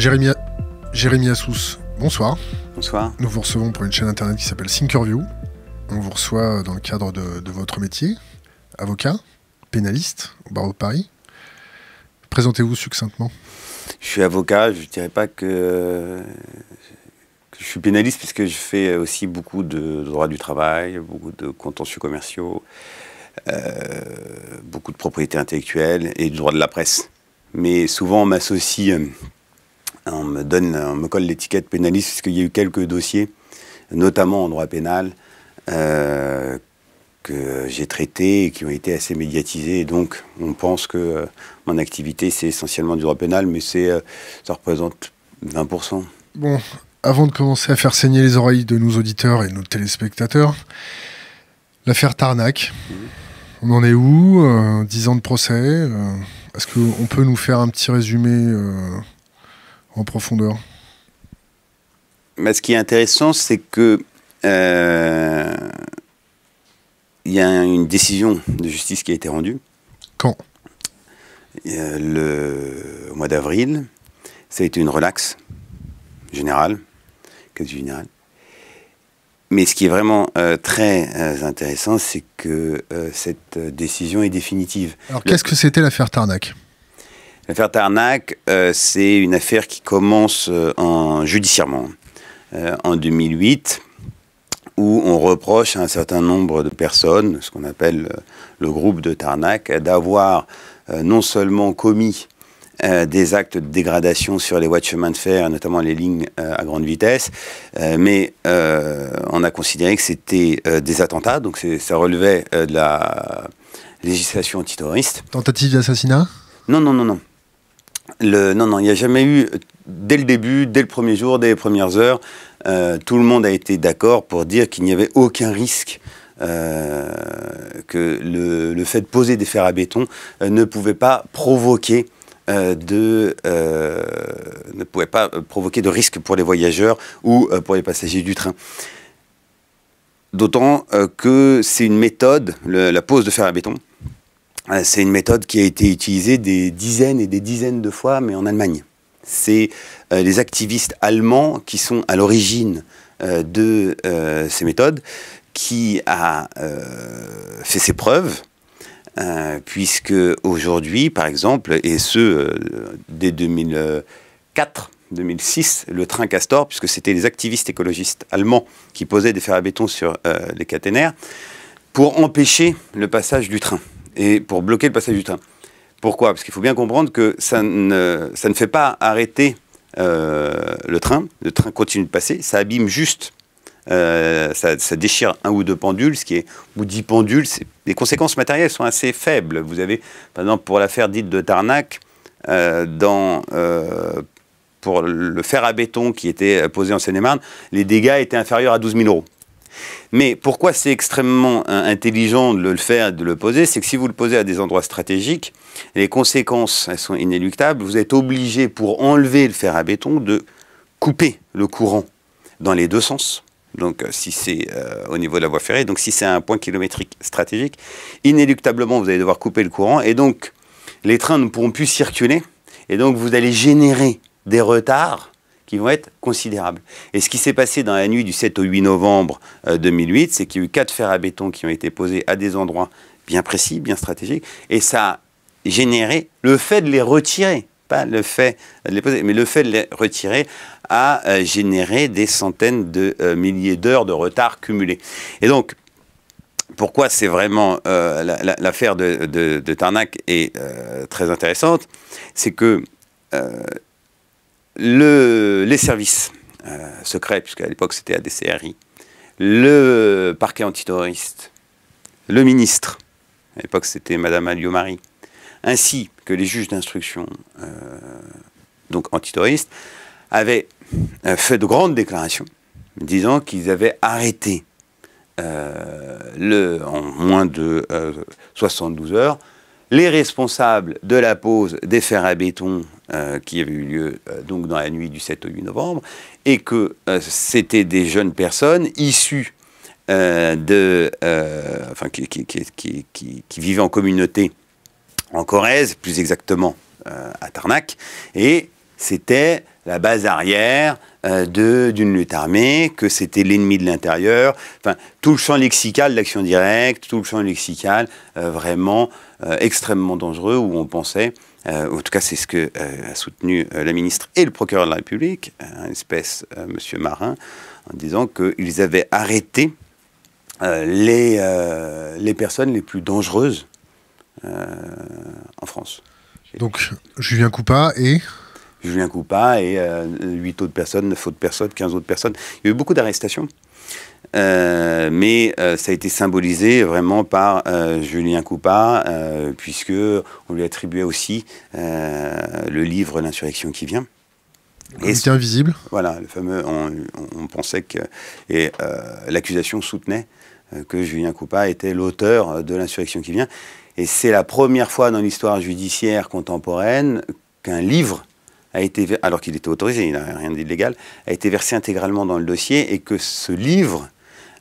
Jérémy, Jérémy Assous, bonsoir. Bonsoir. Nous vous recevons pour une chaîne internet qui s'appelle Thinkerview. On vous reçoit euh, dans le cadre de, votre métier, avocat, pénaliste au barreau de Paris. Présentez-vous succinctement. Je suis avocat, je ne dirais pas que, je suis pénaliste puisque je fais aussi beaucoup de droits du travail, beaucoup de contentieux commerciaux, euh, beaucoup de propriété intellectuelle et du droit de la presse. Mais souvent on m'associe euh, on me donne, me colle l'étiquette pénaliste parce qu'il y a eu quelques dossiers, notamment en droit pénal, euh, que j'ai traités et qui ont été assez médiatisés. donc, on pense que euh, mon activité, c'est essentiellement du droit pénal, mais c'est, euh, ça représente 20%. Bon, avant de commencer à faire saigner les oreilles de nos auditeurs et de nos téléspectateurs, l'affaire Tarnac, mm-hmm. on en est où 10 ans de procès Est-ce qu'on peut nous faire un petit résumé en profondeur Mais Ce qui est intéressant, c'est que euh, il y a une décision de justice qui a été rendue. Quand euh, le, Au mois d'avril, ça a été une relaxe générale, quasi générale. Mais ce qui est vraiment euh, très intéressant, c'est que cette décision est définitive. Alors, qu'est-ce que c'était l'affaire Tarnac L'affaire Tarnac, euh, c'est une affaire qui commence euh, en, judiciairement euh, en 2008 où on reproche à un certain nombre de personnes, ce qu'on appelle le groupe de Tarnac, d'avoir non seulement commis des actes de dégradation sur les voies de chemin de fer, notamment les lignes à grande vitesse, mais on a considéré que c'était des attentats, donc ça relevait de la législation antiterroriste. Tentative d'assassinat Non, non, non, non non, non, il n'y a jamais eu, dès le début, dès le premier jour, dès les premières heures, euh, tout le monde a été d'accord pour dire qu'il n'y avait aucun risque. Euh, que le, fait de poser des fers à béton euh, ne pouvait pas provoquer de, ne pouvait pas provoquer de risque pour les voyageurs ou pour les passagers du train. D'autant que c'est une méthode, la pose de fer à béton, euh, c'est une méthode qui a été utilisée des dizaines et des dizaines de fois, mais en Allemagne. C'est euh, les activistes allemands qui sont à l'origine euh, de ces méthodes, qui a fait ses preuves, puisque aujourd'hui, par exemple, et ce, dès 2004, 2006, le train Castor, puisque c'était les activistes écologistes allemands qui posaient des fers à béton sur les caténaires, pour empêcher le passage du train et pour bloquer le passage du train. Pourquoi Parce qu'il faut bien comprendre que ça ne, ça ne fait pas arrêter euh, le train, le train continue de passer, ça abîme juste, euh, ça, déchire un ou deux pendules, ce qui est, ou dix pendules, les conséquences matérielles sont assez faibles. Vous avez, par exemple, pour l'affaire dite de Tarnac, euh, dans, pour le fer à béton qui était posé en Seine-et-Marne, les dégâts étaient inférieurs à 12 000 euros. Mais pourquoi c'est extrêmement euh, intelligent de le faire, de le poser C'est que si vous le posez à des endroits stratégiques, les conséquences, sont inéluctables. Vous êtes obligé, pour enlever le fer à béton, de couper le courant dans les deux sens. Donc, euh, si c'est euh, au niveau de la voie ferrée, donc si c'est un point kilométrique stratégique, inéluctablement, vous allez devoir couper le courant. Et donc, les trains ne pourront plus circuler. Et donc, vous allez générer des retards qui vont être considérables. Et ce qui s'est passé dans la nuit du 7 au 8 novembre 2008, euh, c'est qu'il y a eu quatre fers à béton qui ont été posés à des endroits bien précis, bien stratégiques, et ça a généré le fait de les retirer pas le fait de les poser, mais le fait de les retirer a euh, généré des centaines de euh, milliers d'heures de retard cumulé. Et donc, pourquoi c'est vraiment l'affaire de, de, de, Tarnac est très intéressante, c'est que les services euh, secrets, puisqu'à l'époque c'était ADCRI, le parquet antiterroriste, le ministre, à l'époque c'était Madame alio marie ainsi que les juges d'instruction, euh, donc antiterroristes, avaient euh, fait de grandes déclarations disant qu'ils avaient arrêté le, en moins de 72 heures les responsables de la pose des fers à béton euh, qui avait eu lieu euh, donc dans la nuit du 7 au 8 novembre, et que euh, c'était des jeunes personnes issues de, enfin, qui, qui, qui, qui, vivaient en communauté en Corrèze, plus exactement à Tarnac, et c'était la base arrière d'une lutte armée, que c'était l'ennemi de l'intérieur, enfin tout le champ lexical d'action directe, tout le champ lexical vraiment extrêmement dangereux où on pensait euh, en tout cas, c'est ce que euh, a soutenu euh, la ministre et le procureur de la République, un espèce Monsieur Marin, en disant qu'ils avaient arrêté les, les personnes les plus dangereuses en France. Donc, Julien Coupa et Julien Coupa et 8 autres personnes, 9 autres personnes, 15 autres personnes. Il y a eu beaucoup d'arrestations. Euh, mais euh, ça a été symbolisé vraiment par euh, Julien Coupa, puisque on lui attribuait aussi le livre L'insurrection qui vient. Et invisible. Voilà, le fameux. On, pensait que et l'accusation soutenait que Julien Coupa était l'auteur de l'insurrection qui vient. Et c'est la première fois dans l'histoire judiciaire contemporaine qu'un livre a été, alors qu'il était autorisé, il n'a rien d'illégal, a été versé intégralement dans le dossier et que ce livre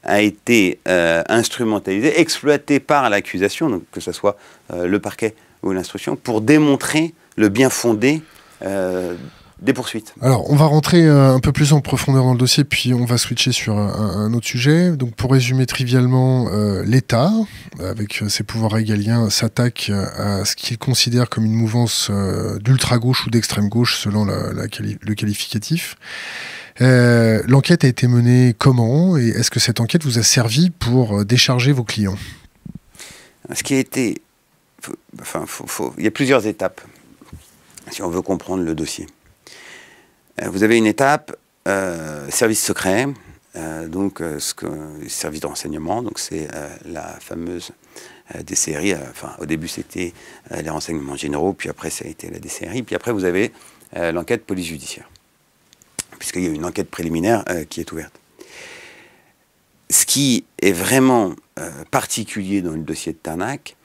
a été euh, instrumentalisé, exploité par l'accusation, que ce soit euh, le parquet ou l'instruction, pour démontrer le bien fondé euh, des poursuites. Alors, on va rentrer un peu plus en profondeur dans le dossier, puis on va switcher sur un, autre sujet. Donc, pour résumer trivialement, l'État, avec ses pouvoirs régaliens, s'attaque à ce qu'il considère comme une mouvance d'ultra-gauche ou d'extrême-gauche, selon le qualificatif. Euh, l'enquête a été menée comment et est-ce que cette enquête vous a servi pour euh, décharger vos clients Ce qui a été... Enfin, il y a plusieurs étapes si on veut comprendre le dossier. Euh, vous avez une étape service secret, donc ce que, service de renseignement, donc c'est la fameuse DCRI. Enfin, au début c'était les renseignements généraux, puis après ça a été la DCRI, puis après vous avez l'enquête police judiciaire puisqu'il y a une enquête préliminaire euh, qui est ouverte. Ce qui est vraiment euh, particulier dans le dossier de Tarnac,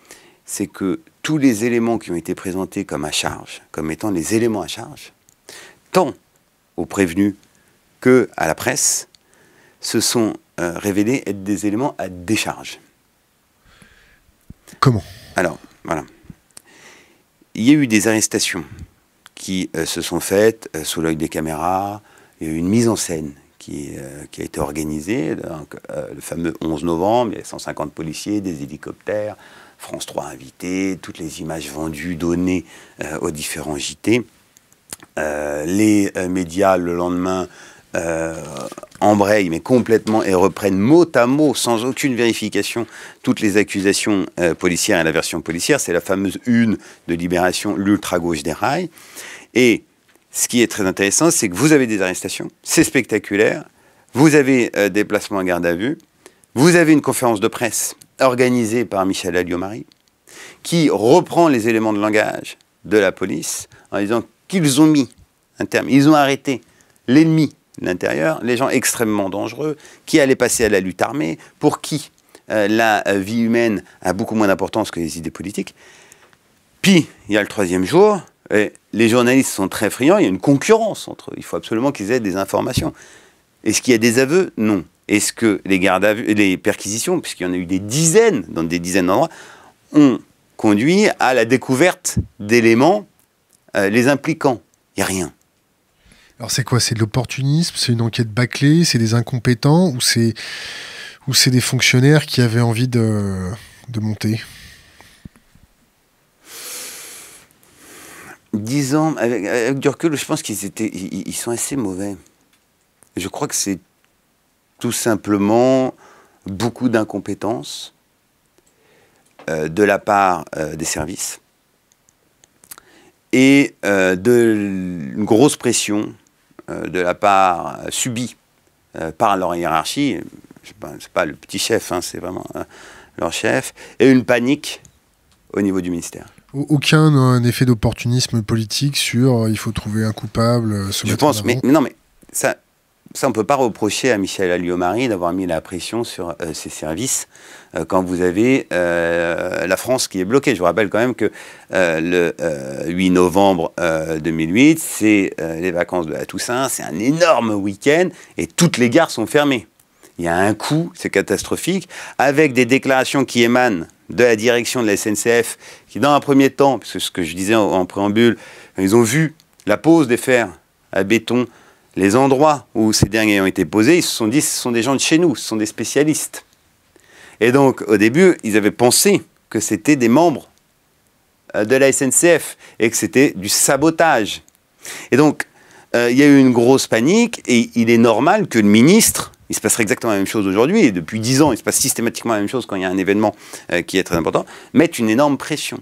c'est que tous les éléments qui ont été présentés comme à charge, comme étant les éléments à charge, tant aux prévenus que à la presse, se sont euh, révélés être des éléments à décharge. Comment Alors, voilà. Il y a eu des arrestations qui se sont faites sous l'œil des caméras, une mise en scène qui, euh, a été organisée, euh, le fameux 11 novembre, il 150 policiers, des hélicoptères, France 3 invité, toutes les images vendues, données euh, aux différents JT. les médias, le lendemain, embrayent, mais complètement, et reprennent mot à mot, sans aucune vérification, toutes les accusations policières et la version policière. C'est la fameuse une de Libération, l'ultra-gauche des rails. Et ce qui est très intéressant, c'est que vous avez des arrestations, c'est spectaculaire, vous avez euh, des placements en garde à vue, vous avez une conférence de presse organisée par Michel Aliomari, qui reprend les éléments de langage de la police en disant qu'ils ont mis un terme, ils ont arrêté l'ennemi de l'intérieur, les gens extrêmement dangereux, qui allaient passer à la lutte armée, pour qui euh, la euh, vie humaine a beaucoup moins d'importance que les idées politiques. Puis, il y a le troisième jour, les journalistes sont très friands, il y a une concurrence entre eux. Il faut absolument qu'ils aient des informations. Est-ce qu'il y a des aveux Non. Est-ce que les gardes les perquisitions, puisqu'il y en a eu des dizaines dans des dizaines d'endroits, ont conduit à la découverte d'éléments euh, les impliquant Il n'y a rien. Alors c'est quoi C'est de l'opportunisme C'est une enquête bâclée C'est des incompétents Ou c'est, des fonctionnaires qui avaient envie de monter avec, avec je pense qu'ils étaient, ils, sont assez mauvais. Je crois que c'est tout simplement beaucoup d'incompétence euh, de la part euh, des services et euh, de une grosse pression de la part subie par leur hiérarchie. Ce n'est pas, le petit chef, hein, c'est vraiment leur chef. Et une panique au niveau du ministère aucun un effet d'opportunisme politique sur euh, il faut trouver un coupable. Euh, je pense, mais, non, mais ça, ça on peut pas reprocher à Michel Alliomarie d'avoir mis la pression sur euh, ses services quand vous avez la France qui est bloquée. Je vous rappelle quand même que le 8 novembre 2008, c'est les vacances de la Toussaint, c'est un énorme week-end et toutes les gares sont fermées. Il y a un coup, c'est catastrophique, avec des déclarations qui émanent de la direction de la SNCF, qui dans un premier temps, puisque ce que je disais en, préambule, ils ont vu la pose des fers à béton, les endroits où ces derniers ont été posés, ils se sont dit, ce sont des gens de chez nous, ce sont des spécialistes. Et donc, au début, ils avaient pensé que c'était des membres euh, de la SNCF et que c'était du sabotage. Et donc, euh, il y a eu une grosse panique et il est normal que le ministre il se passerait exactement la même chose aujourd'hui, et depuis dix ans, il se passe systématiquement la même chose quand il y a un événement euh, qui est très important, mettent une énorme pression.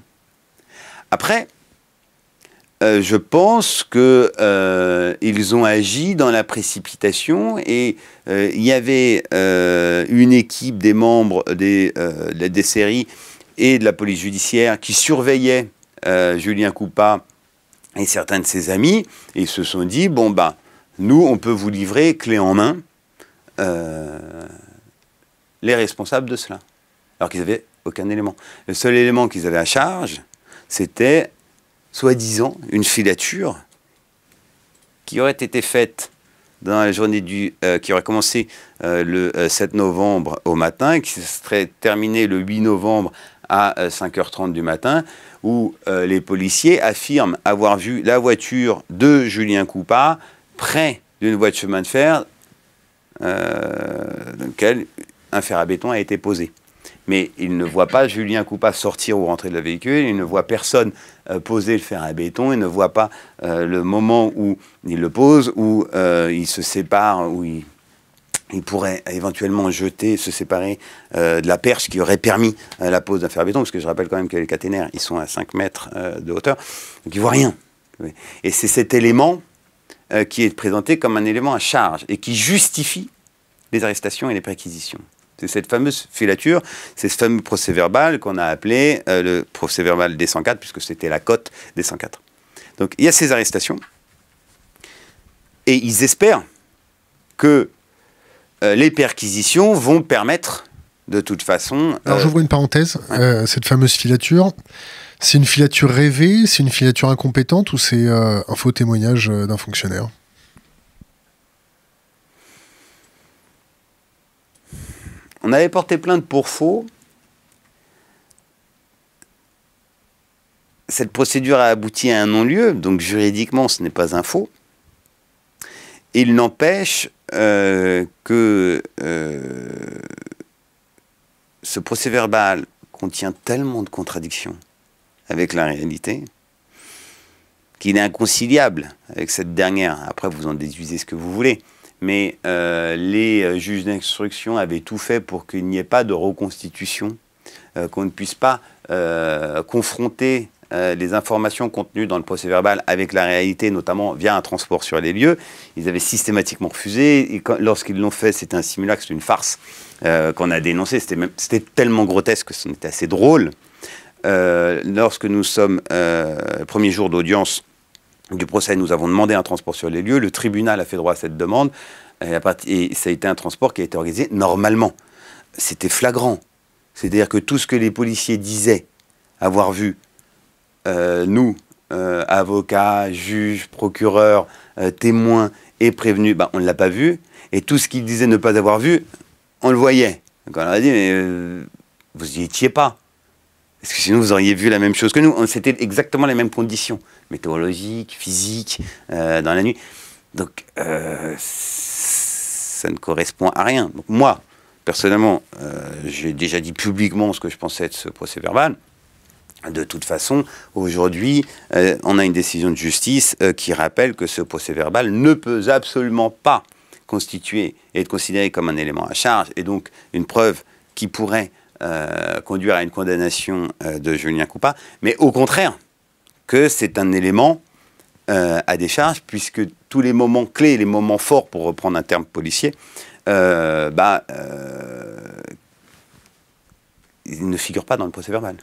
Après, euh, je pense qu'ils euh, ont agi dans la précipitation et il y avait une équipe des membres des, des séries et de la police judiciaire qui surveillait Julien Coupa et certains de ses amis et ils se sont dit bon ben nous on peut vous livrer clé en main euh, les responsables de cela, alors qu'ils n'avaient aucun élément. Le seul élément qu'ils avaient à charge, c'était, soi-disant, une filature qui aurait été faite dans la journée du, euh, qui aurait commencé euh, le 7 novembre au matin, qui serait terminée le 8 novembre à 5h30 du matin, où les policiers affirment avoir vu la voiture de Julien Coupa près d'une voie de chemin de fer euh, dans lequel un fer à béton a été posé. Mais il ne voit pas Julien Coupa sortir ou rentrer de la véhicule, il ne voit personne euh, poser le fer à béton, il ne voit pas euh, le moment où il le pose, où il se sépare, où il, pourrait éventuellement jeter, se séparer de la perche qui aurait permis la pose d'un fer à béton, parce que je rappelle quand même que les caténaires, ils sont à 5 mètres de hauteur, donc il ne voit rien. Et c'est cet élément euh, qui est présenté comme un élément à charge et qui justifie les arrestations et les perquisitions. C'est cette fameuse filature, c'est ce fameux procès verbal qu'on a appelé euh, le procès verbal des 104, puisque c'était la cote des 104. Donc il y a ces arrestations, et ils espèrent que euh, les perquisitions vont permettre, de toute façon. Alors j'ouvre une parenthèse, cette fameuse filature. C'est une filature rêvée, c'est une filature incompétente ou c'est euh, un faux témoignage euh, d'un fonctionnaire On avait porté plainte pour faux. Cette procédure a abouti à un non-lieu, donc juridiquement ce n'est pas un faux. Il n'empêche euh, que ce procès verbal contient tellement de contradictions avec la réalité, qu'il est inconciliable avec cette dernière. Après, vous en déduisez ce que vous voulez. Mais euh, les euh, juges d'instruction avaient tout fait pour qu'il n'y ait pas de reconstitution, euh, qu'on ne puisse pas confronter les informations contenues dans le procès verbal avec la réalité, notamment via un transport sur les lieux. Ils avaient systématiquement refusé. lorsqu'ils l'ont fait, c'était un simulacre, c'était une farce qu'on a dénoncé, C'était tellement grotesque que c'était assez drôle. Euh, lorsque nous sommes, euh, premier jour d'audience du procès, nous avons demandé un transport sur les lieux. Le tribunal a fait droit à cette demande. Et, ça a été un transport qui a été organisé normalement. C'était flagrant. C'est-à-dire que tout ce que les policiers disaient avoir vu, euh, nous, avocats, juges, procureurs, témoins et prévenus, bah, on ne l'a pas vu. Et tout ce qu'ils disaient ne pas avoir vu, on le voyait. Donc on leur a dit, mais vous n'y étiez pas. Parce que sinon, vous auriez vu la même chose que nous. C'était exactement les mêmes conditions, météorologiques, physiques, euh, dans la nuit. Donc, euh, ça ne correspond à rien. moi, personnellement, euh, j'ai déjà dit publiquement ce que je pensais de ce procès verbal. De toute façon, aujourd'hui, on a une décision de justice qui rappelle que ce procès verbal ne peut absolument pas constituer et être considéré comme un élément à charge, et donc une preuve qui pourrait euh, conduire à une condamnation euh, de Julien Coupa, mais au contraire, que c'est un élément euh, à décharge, puisque tous les moments clés, les moments forts, pour reprendre un terme policier, bah, ne figurent pas dans le procès verbal.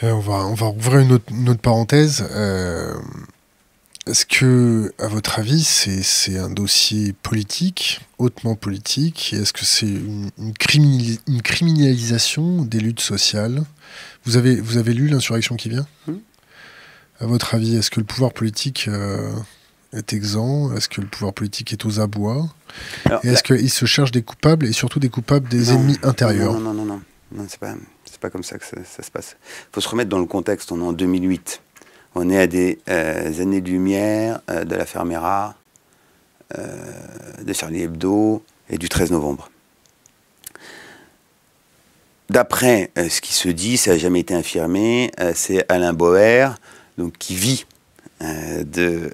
on, va, on va ouvrir une autre parenthèse. Est-ce que, à votre avis, c'est un dossier politique, hautement politique Est-ce que c'est une, une, une, criminalisation des luttes sociales vous avez, vous avez lu L'insurrection qui vient hmm. À votre avis, est-ce que le pouvoir politique euh, est exempt Est-ce que le pouvoir politique est aux abois est-ce qu'il se cherche des coupables et surtout des coupables des ennemis intérieurs Non, non, non, non. c'est pas, pas, comme ça que ça, ça se passe. Il faut se remettre dans le contexte. On est en 2008. On est à des années euh, années-lumière euh, de la Fermera, euh, de Charlie Hebdo et du 13 novembre. D'après ce qui se dit, ça n'a jamais été infirmé, c'est Alain Boer, donc, qui vit de,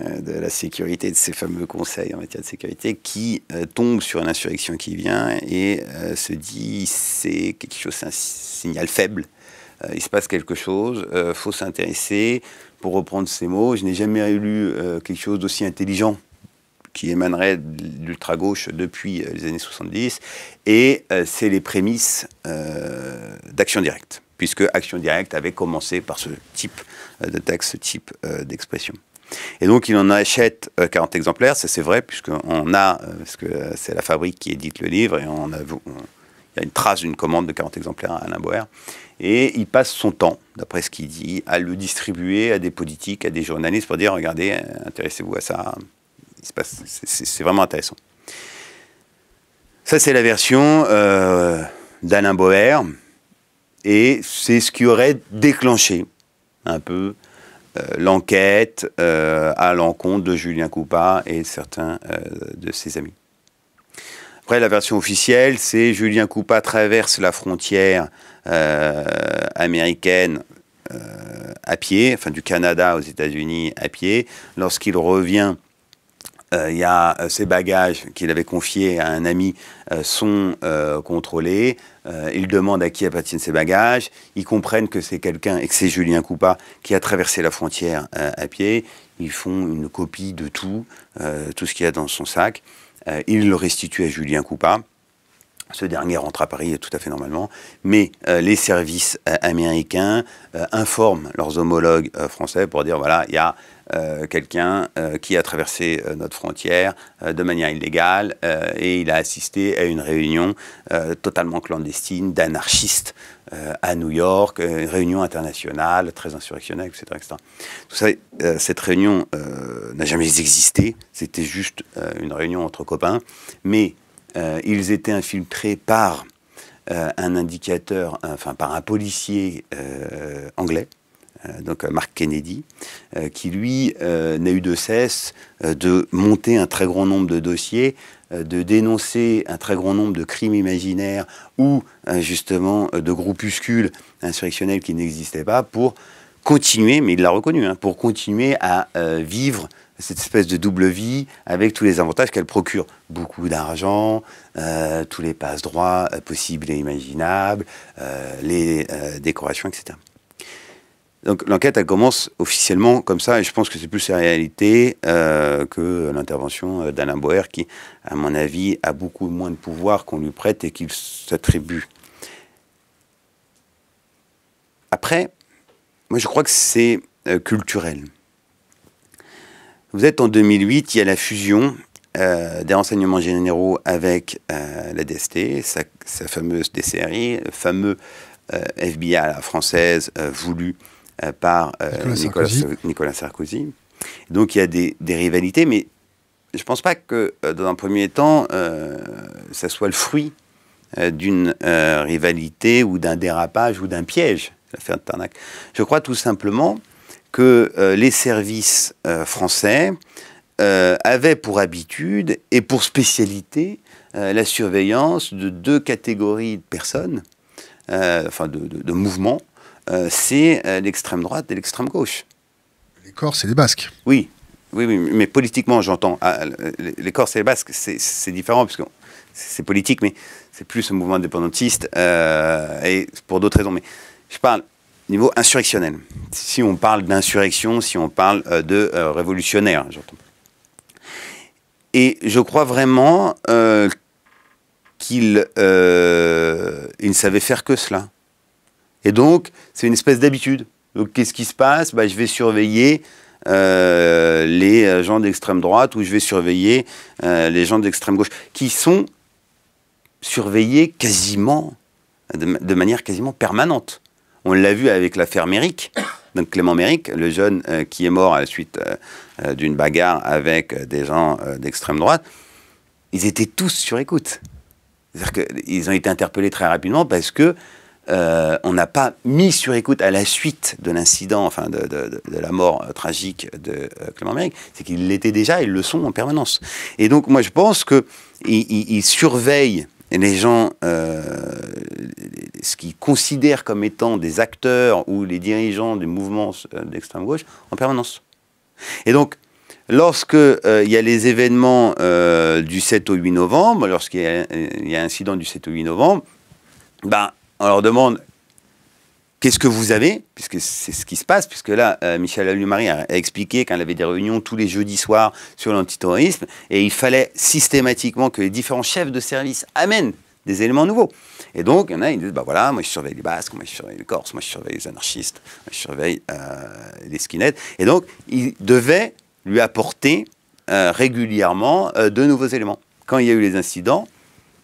la sécurité, de ses fameux conseils en matière de sécurité, qui tombe sur une insurrection qui vient et se dit c'est quelque chose, c'est un signal faible euh, il se passe quelque chose, il euh, faut s'intéresser. Pour reprendre ces mots, je n'ai jamais lu euh, quelque chose d'aussi intelligent qui émanerait de l'ultra-gauche depuis les années 70, et c'est les prémices d'Action Directe, puisque Action Directe avait commencé par ce type de texte, ce type d'expression. Et donc, il en achète 40 exemplaires, ça c'est vrai, puisque a, parce que c'est la fabrique qui édite le livre, et on a, il y a une trace d'une commande de 40 exemplaires à Alain Boer. Et il passe son temps, d'après ce qu'il dit, à le distribuer à des politiques, à des journalistes pour dire regardez, euh, intéressez-vous à ça. c'est vraiment intéressant. Ça, c'est la version euh, d'Alain Boer. Et c'est ce qui aurait déclenché un peu euh, l'enquête à l'encontre de Julien Coupa et certains de ses amis. Après, la version officielle, c'est Julien Coupa traverse la frontière euh, américaine euh, à pied, enfin du Canada aux États-Unis à pied. Lorsqu'il revient, euh, il y a ses bagages qu'il avait confiés à un ami sont contrôlés. il demande à qui appartiennent ses bagages. Ils comprennent que c'est quelqu'un et que c'est Julien Coupa qui a traversé la frontière à pied. Ils font une copie de tout, tout ce qu'il y a dans son sac. ils le restituent à Julien Coupa. Ce dernier rentre à Paris tout à fait normalement, mais euh, les services euh, américains euh, informent leurs homologues français pour dire voilà, il y a quelqu'un qui a traversé notre frontière de manière illégale et il a assisté à une réunion totalement clandestine d'anarchistes à New York, une réunion internationale très insurrectionnelle, etc. Vous savez, cette réunion n'a jamais existé, c'était juste une réunion entre copains, mais euh, ils étaient infiltrés par euh, un indicateur, enfin par un policier euh, anglais, donc Mark Kennedy, qui lui n'a eu de cesse de monter un très grand nombre de dossiers, de dénoncer un très grand nombre de crimes imaginaires ou justement de groupuscules insurrectionnels qui n'existaient pas pour continuer, mais il l'a reconnu, hein, pour continuer à vivre cette espèce de double vie avec tous les avantages qu'elle procure. Beaucoup d'argent, euh, tous les passe-droits euh, possibles et imaginables, euh, les euh, décorations, etc. Donc l'enquête, elle commence officiellement comme ça, et je pense que c'est plus la réalité que l'intervention d'Alain Boer, qui, à mon avis, a beaucoup moins de pouvoir qu'on lui prête et qu'il s'attribue. Après, moi je crois que c'est culturel. Vous êtes en 2008, il y a la fusion euh, des renseignements généraux avec euh, la DST, sa, sa fameuse DCRI, fameux euh, FBI français, française voulu par Nicolas, Sarkozy. Donc il y a des, des rivalités, mais je ne pense pas que dans un premier temps, ça soit le fruit d'une rivalité ou d'un dérapage ou d'un piège, l'affaire de Tarnac. Je crois tout simplement que euh, les services euh, français euh, avaient pour habitude et pour spécialité la surveillance de deux catégories de personnes, enfin de, mouvements, c'est l'extrême droite et l'extrême gauche. Les Corses et les Basques. Oui, oui, mais politiquement j'entends. Ah, les Corses et les Basques, c'est différent, parce que c'est politique, mais c'est plus un mouvement indépendantiste, et pour d'autres raisons. Mais je parle niveau insurrectionnel. Si on parle d'insurrection, si on parle euh, de euh, révolutionnaire, j'entends. Et je crois vraiment euh, qu'il ne savait faire que cela. Et donc, c'est une espèce d'habitude. Donc, qu'est-ce qui se passe bah, Je vais surveiller les gens d'extrême droite ou je vais surveiller les gens d'extrême gauche, qui sont surveillés quasiment, de manière quasiment permanente. On l'a vu avec l'affaire Méric. Donc Clément Méric, le jeune euh, qui est mort à euh, la suite euh, d'une bagarre avec des gens d'extrême droite, ils étaient tous sur écoute. C'est-à-dire qu'ils ont été interpellés très rapidement parce que on n'a pas mis sur écoute à la suite de l'incident, enfin de, la mort tragique de Clément Méric, c'est qu'ils l'étaient déjà, ils le sont en permanence. Et donc moi je pense qu'ils ils surveillent et les gens, euh, ce qu'ils considèrent comme étant des acteurs ou les dirigeants des mouvements euh, d'extrême gauche, en permanence. Et donc, lorsque euh, il y a les événements du 7 au 8 novembre, lorsqu'il y, a un incident du 7 au 8 novembre, ben, on leur demande Qu'est-ce que vous avez Puisque c'est ce qui se passe, puisque là, euh, Michel Allumari a, a expliqué qu'elle avait des réunions tous les jeudis soirs sur l'antiterrorisme, et il fallait systématiquement que les différents chefs de service amènent des éléments nouveaux. Et donc, il y en a, ils disent, bah voilà, moi je surveille les Basques, moi je surveille les Corses, moi je surveille les anarchistes, moi je surveille euh, les skinheads. Et donc, il devait lui apporter euh, régulièrement de nouveaux éléments. Quand il y a eu les incidents,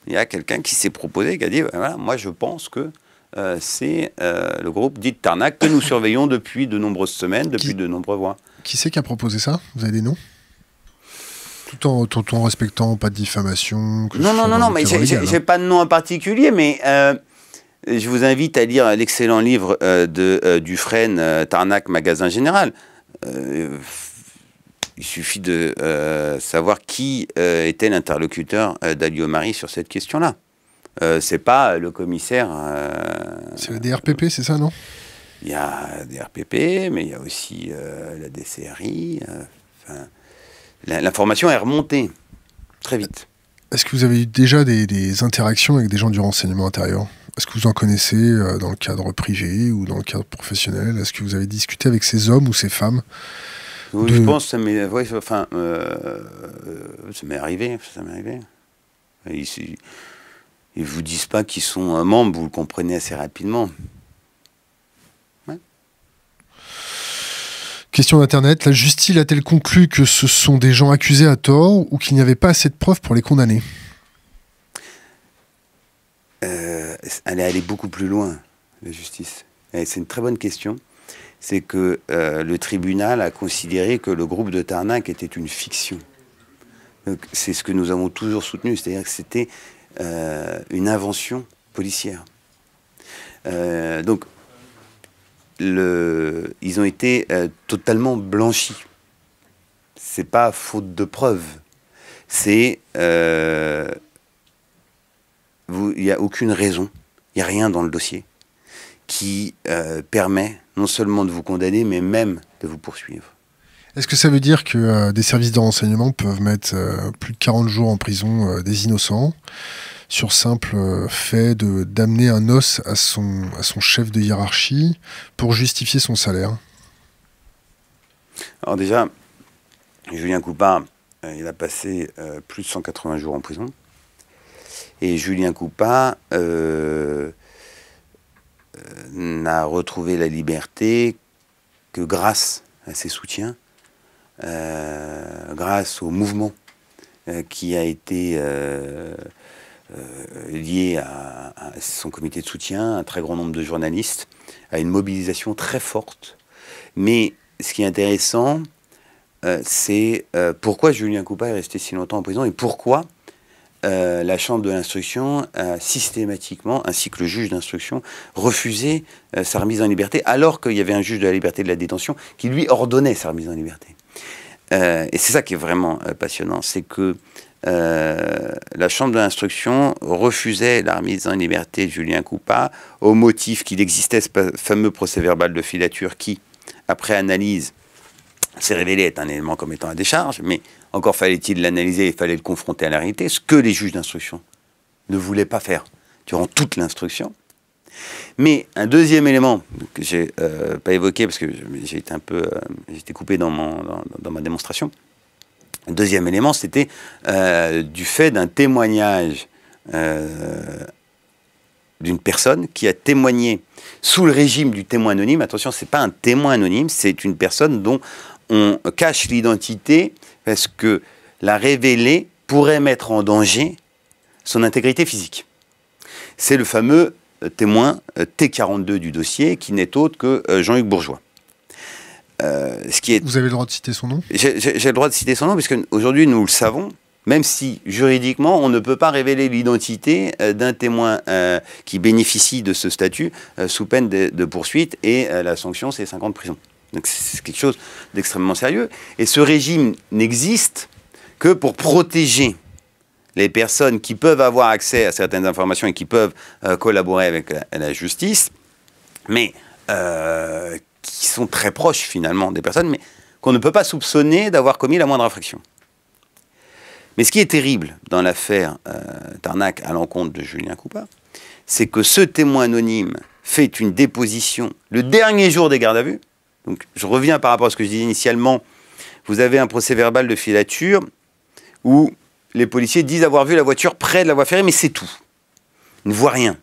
il y a quelqu'un qui s'est proposé, qui a dit, bah voilà, moi je pense que euh, c'est euh, le groupe dit Tarnac que nous surveillons depuis de nombreuses semaines, depuis de nombreuses mois. Qui c'est qui a proposé ça Vous avez des noms tout en, respectant pas de diffamation. non, non, non, non, mais j'ai hein. pas de nom en particulier, mais euh, je vous invite à lire l'excellent livre de Dufresne, Tarnac, Magasin Général. il suffit de savoir qui était l'interlocuteur d'Alio Marie sur cette question-là. Euh, c'est pas le commissaire. Euh, c'est la DRPP, c'est ça, non Il y a des DRPP, mais il y a aussi euh, la DCRI. L'information est remontée très vite. Est-ce que vous avez eu déjà des, interactions avec des gens du renseignement intérieur Est-ce que vous en connaissez dans le cadre privé ou dans le cadre professionnel Est-ce que vous avez discuté avec ces hommes ou ces femmes Je pense, mais enfin, ça m'est arrivé, ça m'est arrivé. Ils vous disent pas qu'ils sont membres, vous le comprenez assez rapidement. Question d'Internet, la justice a-t-elle conclu que ce sont des gens accusés à tort ou qu'il n'y avait pas assez de preuves pour les condamner euh, Elle est allée beaucoup plus loin, la justice. C'est une très bonne question c'est que euh, le tribunal a considéré que le groupe de Tarnac était une fiction. C'est ce que nous avons toujours soutenu, c'est-à-dire que c'était euh, une invention policière. Euh, donc, ils ont été euh, totalement blanchis. C'est pas faute de preuves. C'est. Il n'y a aucune raison, il n'y a rien dans le dossier qui permet non seulement de vous condamner, mais même de vous poursuivre. Est-ce que ça veut dire que euh, des services de renseignement peuvent mettre euh, plus de 40 jours en prison euh, des innocents sur simple fait de d'amener un os à son, à son chef de hiérarchie pour justifier son salaire Alors déjà, Julien Coupa, il a passé plus de 180 jours en prison. Et Julien Coupa n'a retrouvé la liberté que grâce à ses soutiens euh, grâce au mouvement euh, qui a été euh, lié à, son comité de soutien, un très grand nombre de journalistes, à une mobilisation très forte. Mais ce qui est intéressant, c'est pourquoi Julien Coupa est resté si longtemps en prison et pourquoi la Chambre de l'instruction a systématiquement, ainsi que le juge d'instruction, refusé sa remise en liberté, alors qu'il y avait un juge de la liberté de la détention qui lui ordonnait sa remise en liberté. Euh, et c'est ça qui est vraiment euh, passionnant, c'est que euh, la Chambre de l'instruction refusait la remise en liberté de Julien Coupa au motif qu'il existait ce fameux procès-verbal de filature qui, après analyse, s'est révélé être un élément comme étant à décharge, mais encore fallait-il l'analyser et fallait le confronter à la réalité, ce que les juges d'instruction ne voulaient pas faire durant toute l'instruction. Mais un deuxième élément que j'ai euh, pas évoqué parce que j'ai été un peu, euh, j'étais coupé dans, mon, dans, ma démonstration. Un deuxième élément, c'était euh, du fait d'un témoignage d'une personne qui a témoigné sous le régime du témoin anonyme. Attention, c'est pas un témoin anonyme, c'est une personne dont on cache l'identité parce que la révéler pourrait mettre en danger son intégrité physique. C'est le fameux témoin euh, T42 du dossier, qui n'est autre que euh, Jean-Luc Bourgeois. Euh, ce qui est... Vous avez le droit de citer son nom J'ai le droit de citer son nom, puisque aujourd'hui nous le savons, même si juridiquement on ne peut pas révéler l'identité d'un témoin qui bénéficie de ce statut sous peine de, poursuite, et la sanction c'est 5 ans prison. Donc c'est quelque chose d'extrêmement sérieux. Et ce régime n'existe que pour protéger les personnes qui peuvent avoir accès à certaines informations et qui peuvent euh, collaborer avec euh, la, justice, mais euh, qui sont très proches finalement des personnes, mais qu'on ne peut pas soupçonner d'avoir commis la moindre infraction. Mais ce qui est terrible dans l'affaire euh, Tarnac à l'encontre de Julien Coupa, c'est que ce témoin anonyme fait une déposition le dernier jour des gardes à vue. Donc je reviens par rapport à ce que je disais initialement. Vous avez un procès verbal de filature où les policiers disent avoir vu la voiture près de la voie ferrée, mais c'est tout. Ils ne voient rien.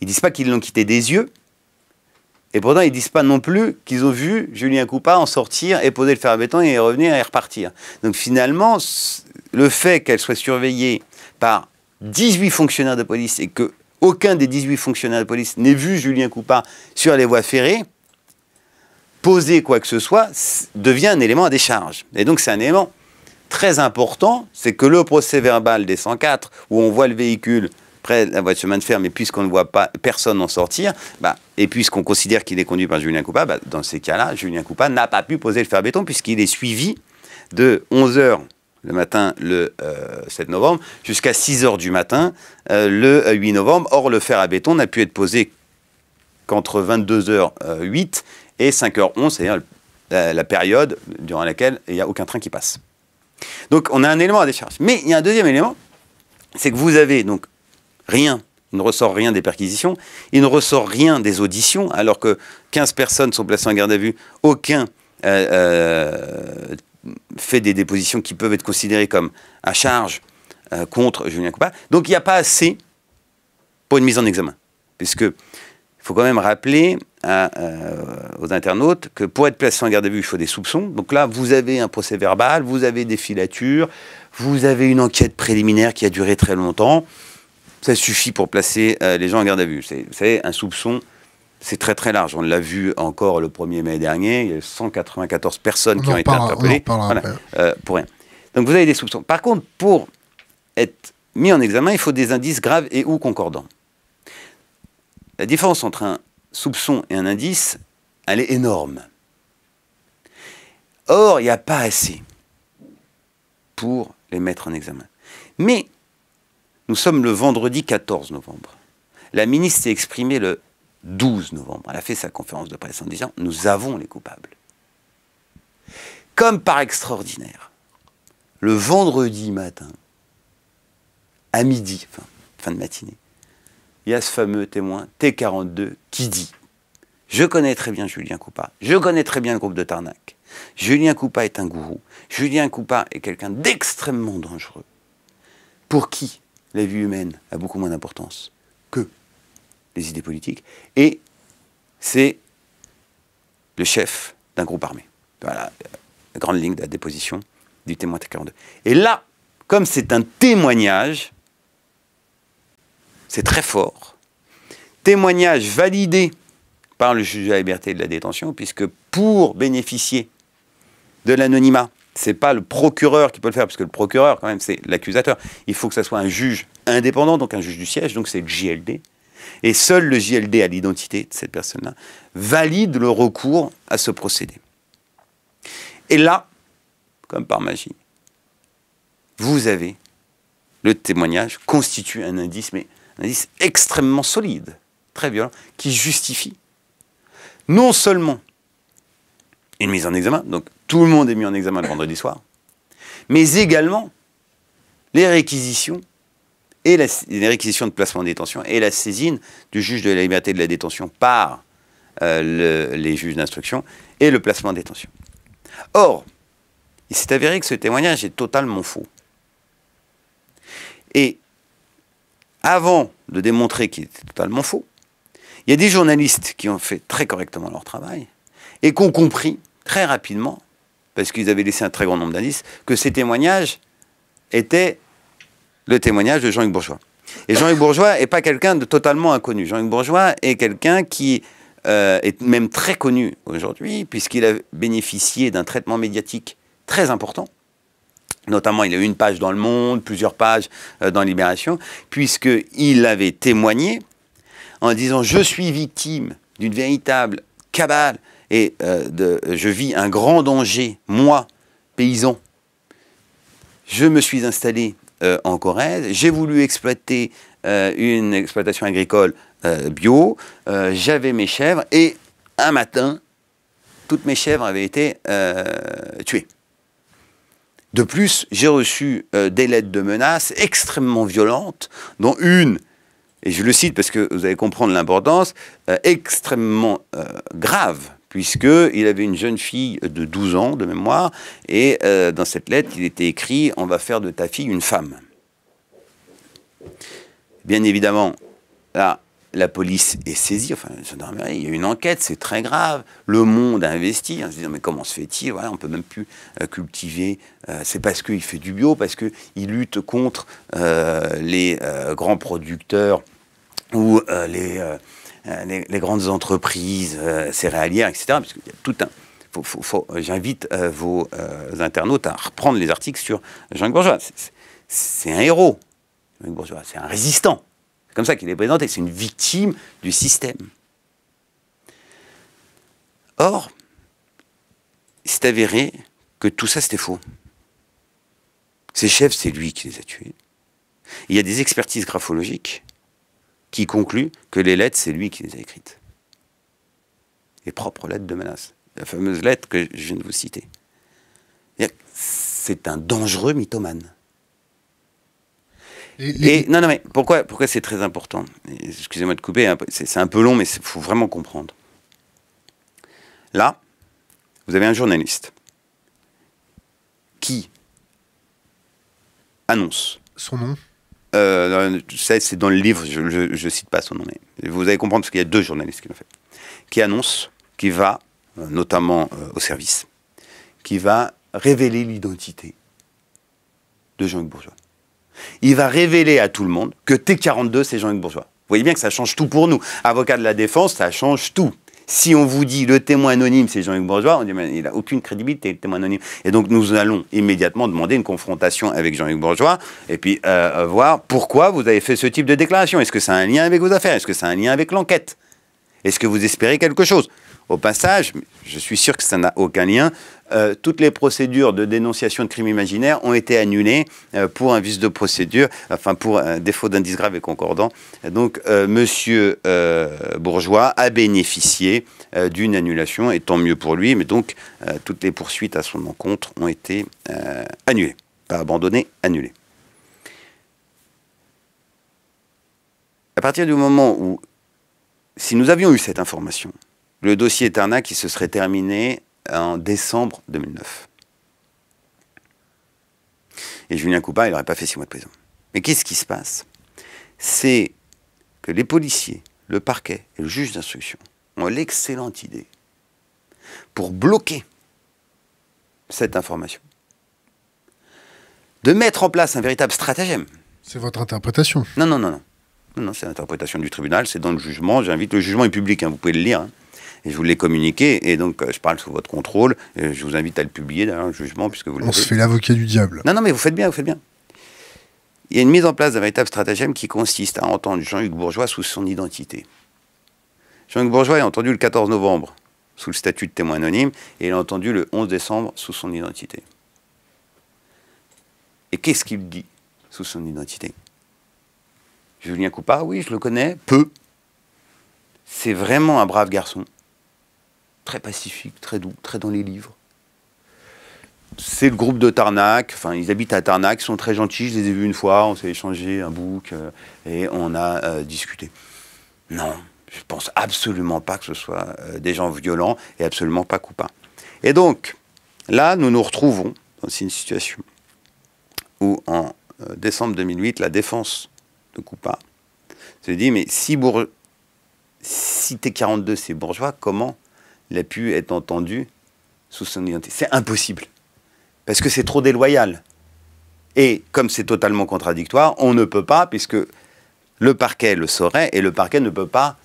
Ils disent pas qu'ils l'ont quittée des yeux. Et pourtant, ils disent pas non plus qu'ils ont vu Julien Coupa en sortir et poser le fer à béton et revenir et repartir. Donc finalement, le fait qu'elle soit surveillée par 18 fonctionnaires de police et que aucun des 18 fonctionnaires de police n'ait vu Julien Coupa sur les voies ferrées, poser quoi que ce soit devient un élément à décharge. Et donc c'est un élément très important, c'est que le procès verbal des 104, où on voit le véhicule près de la voie de chemin de fer, mais puisqu'on ne voit pas personne en sortir, bah, et puisqu'on considère qu'il est conduit par Julien Coupa, bah, dans ces cas-là, Julien Coupa n'a pas pu poser le fer à béton puisqu'il est suivi de 11h le matin le 7 euh, novembre jusqu'à 6h du matin euh, le 8 euh, novembre. Or, le fer à béton n'a pu être posé qu'entre 22h08 et 5h11, c'est-à-dire la période durant laquelle il n'y a aucun train qui passe. Donc on a un élément à décharge. Mais il y a un deuxième élément, c'est que vous avez donc rien, il ne ressort rien des perquisitions, il ne ressort rien des auditions, alors que 15 personnes sont placées en garde à vue, aucun euh, euh, fait des dépositions qui peuvent être considérées comme à charge euh, contre Julien Coupa. Donc il n'y a pas assez pour une mise en examen, puisque faut quand même rappeler euh, aux internautes que pour être placé en garde à vue, il faut des soupçons. Donc là, vous avez un procès verbal, vous avez des filatures, vous avez une enquête préliminaire qui a duré très longtemps. Ça suffit pour placer euh, les gens en garde à vue. Vous savez, un soupçon, c'est très très large. On l'a vu encore le 1er mai dernier. Il y a 194 personnes qui ont été interpellées euh, pour rien. Donc vous avez des soupçons. Par contre, pour être mis en examen, il faut des indices graves et ou concordants. La différence entre un soupçon et un indice, elle est énorme. Or, il n'y a pas assez pour les mettre en examen. Mais nous sommes le vendredi 14 novembre. La ministre s'est exprimée le 12 novembre. Elle a fait sa conférence de presse en disant Nous avons les coupables. Comme par extraordinaire, le vendredi matin, à midi, fin de matinée, il y a ce fameux témoin T42 qui dit Je connais très bien Julien Coupa, je connais très bien le groupe de Tarnac. Julien Coupa est un gourou. Julien Coupa est quelqu'un d'extrêmement dangereux. Pour qui la vie humaine a beaucoup moins d'importance que les idées politiques. Et c'est le chef d'un groupe armé. Voilà la grande ligne de la déposition du témoin T42. Et là, comme c'est un témoignage, c'est très fort. Témoignage validé par le juge de la liberté de la détention, puisque pour bénéficier de l'anonymat, c'est pas le procureur qui peut le faire, parce que le procureur, quand même, c'est l'accusateur. Il faut que ce soit un juge indépendant, donc un juge du siège, donc c'est le JLD. Et seul le JLD à l'identité de cette personne-là valide le recours à ce procédé. Et là, comme par magie, vous avez le témoignage constitue un indice, mais un extrêmement solide, très violent, qui justifie non seulement une mise en examen, donc tout le monde est mis en examen le vendredi soir, mais également les réquisitions et les réquisitions de placement en détention et la saisine du juge de la liberté de la détention par euh, les juges d'instruction et le placement en détention. Or, il s'est avéré que ce témoignage est totalement faux. Et avant de démontrer qu'il était totalement faux, il y a des journalistes qui ont fait très correctement leur travail et qui ont compris très rapidement, parce qu'ils avaient laissé un très grand nombre d'indices, que ces témoignages étaient le témoignage de Jean-Luc Bourgeois. Et Jean-Luc Bourgeois n'est pas quelqu'un de totalement inconnu. Jean-Luc Bourgeois est quelqu'un qui euh, est même très connu aujourd'hui, puisqu'il a bénéficié d'un traitement médiatique très important, Notamment, il a eu une page dans Le Monde, plusieurs pages euh, dans Libération, puisqu'il avait témoigné en disant Je suis victime d'une véritable cabale et euh, de, je vis un grand danger, moi, paysan. Je me suis installé euh, en Corrèze, j'ai voulu exploiter une exploitation agricole bio, j'avais mes chèvres et un matin, toutes mes chèvres avaient été tuées. De plus, j'ai reçu euh, des lettres de menaces extrêmement violentes, dont une, et je le cite parce que vous allez comprendre l'importance, euh, extrêmement euh, grave, puisqu'il avait une jeune fille de 12 ans de mémoire, et dans cette lettre, il était écrit On va faire de ta fille une femme. Bien évidemment, là, la police est saisie, enfin, il y a une enquête, c'est très grave. Le monde a investi, en se disant, mais comment se fait-il voilà, On ne peut même plus euh, cultiver. Euh, c'est parce qu'il fait du bio, parce qu'il lutte contre euh, les grands producteurs ou les, grandes entreprises céréalières, etc. Parce tout un, j'invite vos internautes à reprendre les articles sur jean Bourgeois. C'est un héros, jean Bourgeois, c'est un résistant comme ça qu'il est présenté, c'est une victime du système. Or, c'est avéré que tout ça c'était faux. Ces chefs, c'est lui qui les a tués. Il y a des expertises graphologiques qui concluent que les lettres, c'est lui qui les a écrites. Les propres lettres de menace. La fameuse lettre que je viens de vous citer. C'est un dangereux mythomane. Et, non, non, mais pourquoi, pourquoi c'est très important Excusez-moi de couper, hein, c'est un peu long, mais il faut vraiment comprendre. Là, vous avez un journaliste qui annonce. Son nom euh, C'est dans le livre, je ne cite pas son nom, mais vous allez comprendre parce qu'il y a deux journalistes qui l'ont fait. Qui annonce qui va, euh, notamment euh, au service, qui va révéler l'identité de Jean-Luc Bourgeois il va révéler à tout le monde que T42, c'est Jean-Luc Bourgeois. Vous voyez bien que ça change tout pour nous. Avocat de la défense, ça change tout. Si on vous dit le témoin anonyme, c'est Jean-Luc Bourgeois, on dit mais il n'a aucune crédibilité, le témoin anonyme. Et donc nous allons immédiatement demander une confrontation avec Jean-Luc Bourgeois et puis euh, euh, voir pourquoi vous avez fait ce type de déclaration. Est-ce que ça a un lien avec vos affaires Est-ce que ça a un lien avec l'enquête Est-ce que vous espérez quelque chose au passage, je suis sûr que ça n'a aucun lien, euh, toutes les procédures de dénonciation de crimes imaginaires ont été annulées euh, pour un vice de procédure, enfin pour un défaut d'indice grave et concordant. Donc euh, M. Bourgeois a bénéficié d'une annulation, et tant mieux pour lui, mais donc toutes les poursuites à son encontre ont été annulées. Pas abandonnées, annulées. À partir du moment où, si nous avions eu cette information, le dossier Tarna qui se serait terminé en décembre 2009. Et Julien Coupa, il n'aurait pas fait six mois de prison. Mais qu'est-ce qui se passe C'est que les policiers, le parquet et le juge d'instruction ont l'excellente idée pour bloquer cette information, de mettre en place un véritable stratagème. C'est votre interprétation Non, non, non, non. Non, c'est l'interprétation du tribunal, c'est dans le jugement. J'invite le jugement est public, hein, vous pouvez le lire. Hein et je vous l'ai communiqué, et donc euh, je parle sous votre contrôle, et je vous invite à le publier d'ailleurs, le jugement, puisque vous On se fait l'avocat du diable. Non, non, mais vous faites bien, vous faites bien. Il y a une mise en place d'un véritable stratagème qui consiste à entendre Jean-Luc Bourgeois sous son identité. jean hugues Bourgeois est entendu le 14 novembre sous le statut de témoin anonyme, et il est entendu le 11 décembre sous son identité. Et qu'est-ce qu'il dit sous son identité Julien Coupard, oui, je le connais, peu. C'est vraiment un brave garçon très pacifique, très doux, très dans les livres. C'est le groupe de Tarnac, enfin ils habitent à Tarnac, ils sont très gentils, je les ai vus une fois, on s'est échangé un bouc euh, et on a euh, discuté. Non, je pense absolument pas que ce soit euh, des gens violents et absolument pas coupains. Et donc, là, nous nous retrouvons dans une situation où en décembre 2008, la défense de Coupa s'est dit, mais si, si T42 c'est bourgeois, comment il a pu être entendu sous son identité. C'est impossible, parce que c'est trop déloyal. Et comme c'est totalement contradictoire, on ne peut pas, puisque le parquet le saurait, et le parquet ne peut pas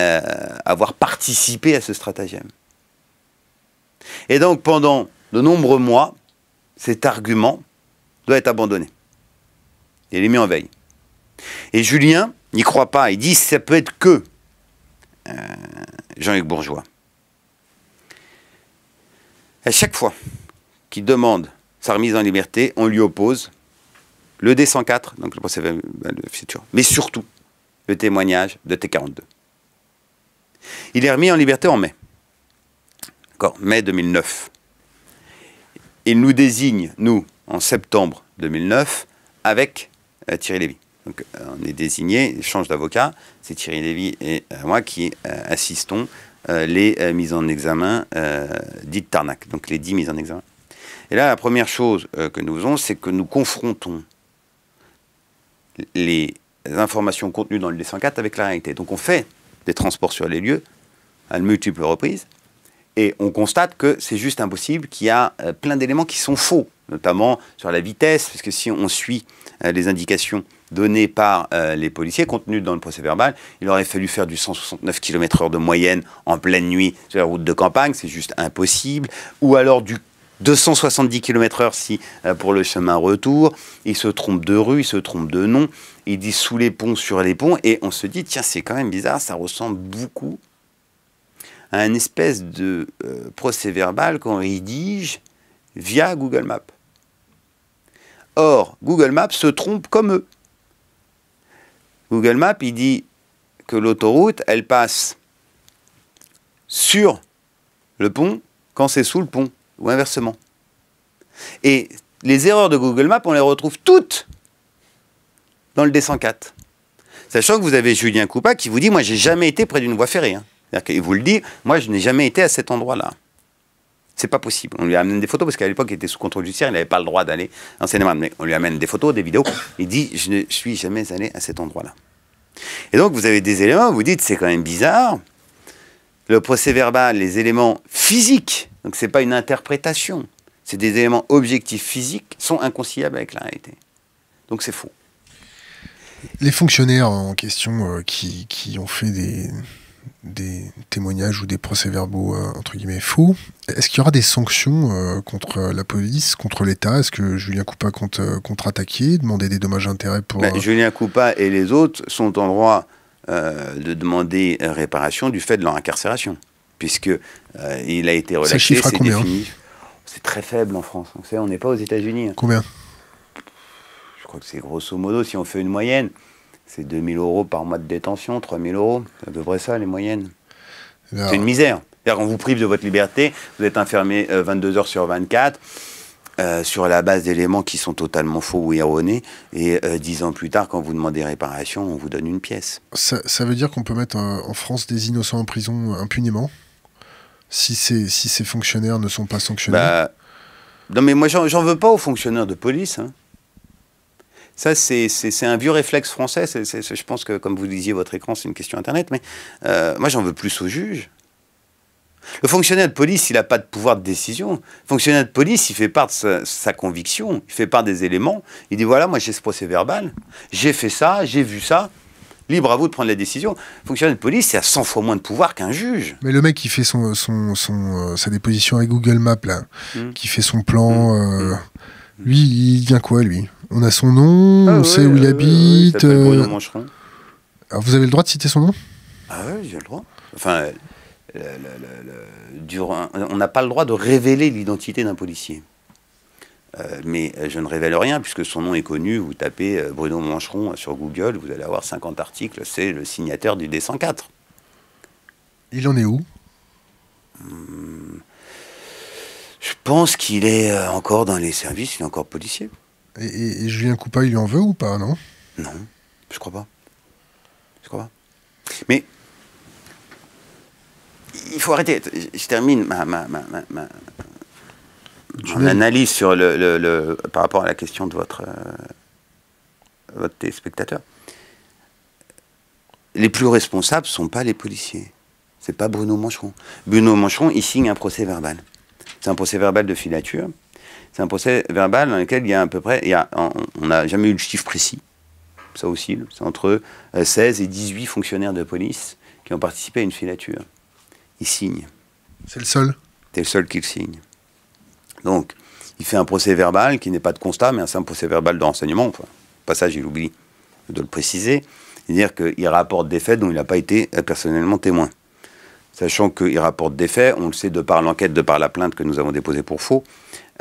euh, avoir participé à ce stratagème. Et donc pendant de nombreux mois, cet argument doit être abandonné. Il est mis en veille. Et Julien n'y croit pas, il dit ça peut être que euh, Jean-Luc Bourgeois. À chaque fois qu'il demande sa remise en liberté, on lui oppose le D104, donc le procès futur, mais surtout le témoignage de T42. Il est remis en liberté en mai. encore, mai 2009. Il nous désigne, nous, en septembre 2009, avec euh, Thierry Lévy. Donc, euh, on est désigné, change d'avocat, c'est Thierry Lévy et euh, moi qui assistons euh, les euh, mises en examen euh, dites Tarnac, donc les 10 mises en examen. Et là, la première chose que nous faisons, c'est que nous confrontons les informations contenues dans le D104 avec la réalité. Donc on fait des transports sur les lieux à de multiples reprises, et on constate que c'est juste impossible, qu'il y a plein d'éléments qui sont faux, notamment sur la vitesse, puisque si on suit les indications Donné par euh, les policiers, contenus dans le procès verbal. Il aurait fallu faire du 169 km/h de moyenne en pleine nuit sur la route de campagne, c'est juste impossible. Ou alors du 270 km/h si euh, pour le chemin retour. Il se trompe de rue, il se trompe de nom. Il dit sous les ponts, sur les ponts. Et on se dit, tiens, c'est quand même bizarre, ça ressemble beaucoup à un espèce de euh, procès verbal qu'on rédige via Google Maps. Or, Google Maps se trompe comme eux. Google Maps, il dit que l'autoroute, elle passe sur le pont quand c'est sous le pont, ou inversement. Et les erreurs de Google Maps, on les retrouve toutes dans le D104. Sachant que vous avez Julien Coupa qui vous dit, moi j'ai jamais été près d'une voie ferrée. Hein. Il vous le dit, moi je n'ai jamais été à cet endroit-là. C'est pas possible. On lui amène des photos parce qu'à l'époque, il était sous contrôle judiciaire, il n'avait pas le droit d'aller en cinéma. Mais on lui amène des photos, des vidéos. Il dit Je ne suis jamais allé à cet endroit-là. Et donc, vous avez des éléments, vous dites C'est quand même bizarre. Le procès verbal, les éléments physiques, donc ce n'est pas une interprétation, c'est des éléments objectifs physiques, sont inconciliables avec la réalité. Donc c'est faux. Les fonctionnaires en question euh, qui, qui, ont fait des, des témoignages ou des procès-verbaux euh, entre guillemets faux. Est-ce qu'il y aura des sanctions euh, contre euh, la police, contre l'État Est-ce que Julien Coupa compte contre-attaquer, demander des dommages intérêts pour... Ben, Julien Coupa et les autres sont en droit de demander réparation du fait de leur incarcération, puisque il a été relâché, c'est défini. C'est très faible en France, on n'est pas aux États-Unis. Hein. Combien Je crois que c'est grosso modo, si on fait une moyenne, c'est 2000 euros par mois de détention, 3000 euros, à peu ça les moyennes. C'est une misère. C'est-à-dire qu'on vous prive de votre liberté, vous êtes enfermé 22 euh, heures sur 24. Euh, sur la base d'éléments qui sont totalement faux ou erronés. Et euh, dix ans plus tard, quand vous demandez réparation, on vous donne une pièce. Ça, veut dire qu'on peut mettre en France des innocents en prison impunément si, si ces fonctionnaires ne sont pas sanctionnés bah, Non, mais moi, j'en veux pas aux fonctionnaires de police. Hein. Ça, c'est un vieux réflexe français. je pense que, comme vous disiez, votre écran, c'est une question Internet. Mais euh, moi, j'en veux plus au juge. Le fonctionnaire de police, il n'a pas de pouvoir de décision. Le fonctionnaire de police, il fait part de sa, conviction, il fait part des éléments. Il dit voilà, moi j'ai ce procès verbal, j'ai fait ça, j'ai vu ça. Libre à vous de prendre la décision. Le fonctionnaire de police, il a 100 fois moins de pouvoir qu'un juge. Mais le mec qui fait son, euh, sa déposition avec Google Maps, là, hmm. qui fait son plan, hmm. Euh, hmm. lui, il vient quoi, lui on a son nom, ah on sait où il euh, habite. Euh, Bruno Alors, vous avez le droit de citer son nom Ah oui, j'ai le droit. Enfin, euh, on n'a pas le droit de révéler l'identité d'un policier. mais je ne révèle rien puisque son nom est connu. Vous tapez Bruno Mancheron sur Google, vous allez avoir 50 articles. C'est le signataire du D104. Il en est où hmm. Je pense qu'il est encore dans les services, il est encore policier. Et, Julien Coupa, il lui en veut ou pas, non Non, je crois pas. Je crois pas. Mais il faut arrêter. Je termine ma, ma, mon analyse sur le, par rapport à la question de votre, euh, votre téléspectateur. Les plus responsables ne sont pas les policiers. C'est pas Bruno Mancheron. Bruno Mancheron, il signe un procès verbal. C'est un procès verbal de filature. C'est un procès verbal dans lequel il y a à peu près, on n'a jamais eu le chiffre précis, ça aussi, c'est entre 16 euh, et 18 fonctionnaires de police qui ont participé à une filature. Ils signent. C'est le seul C'est le seul qui le signe. Donc, il fait un procès verbal qui n'est pas de constat, mais un simple procès verbal de renseignement. au passage, il oublie de le préciser. C'est-à-dire qu'il rapporte des faits dont il n'a pas été euh, personnellement témoin. Sachant qu'il rapporte des faits, on le sait de par l'enquête, de par la plainte que nous avons déposée pour faux,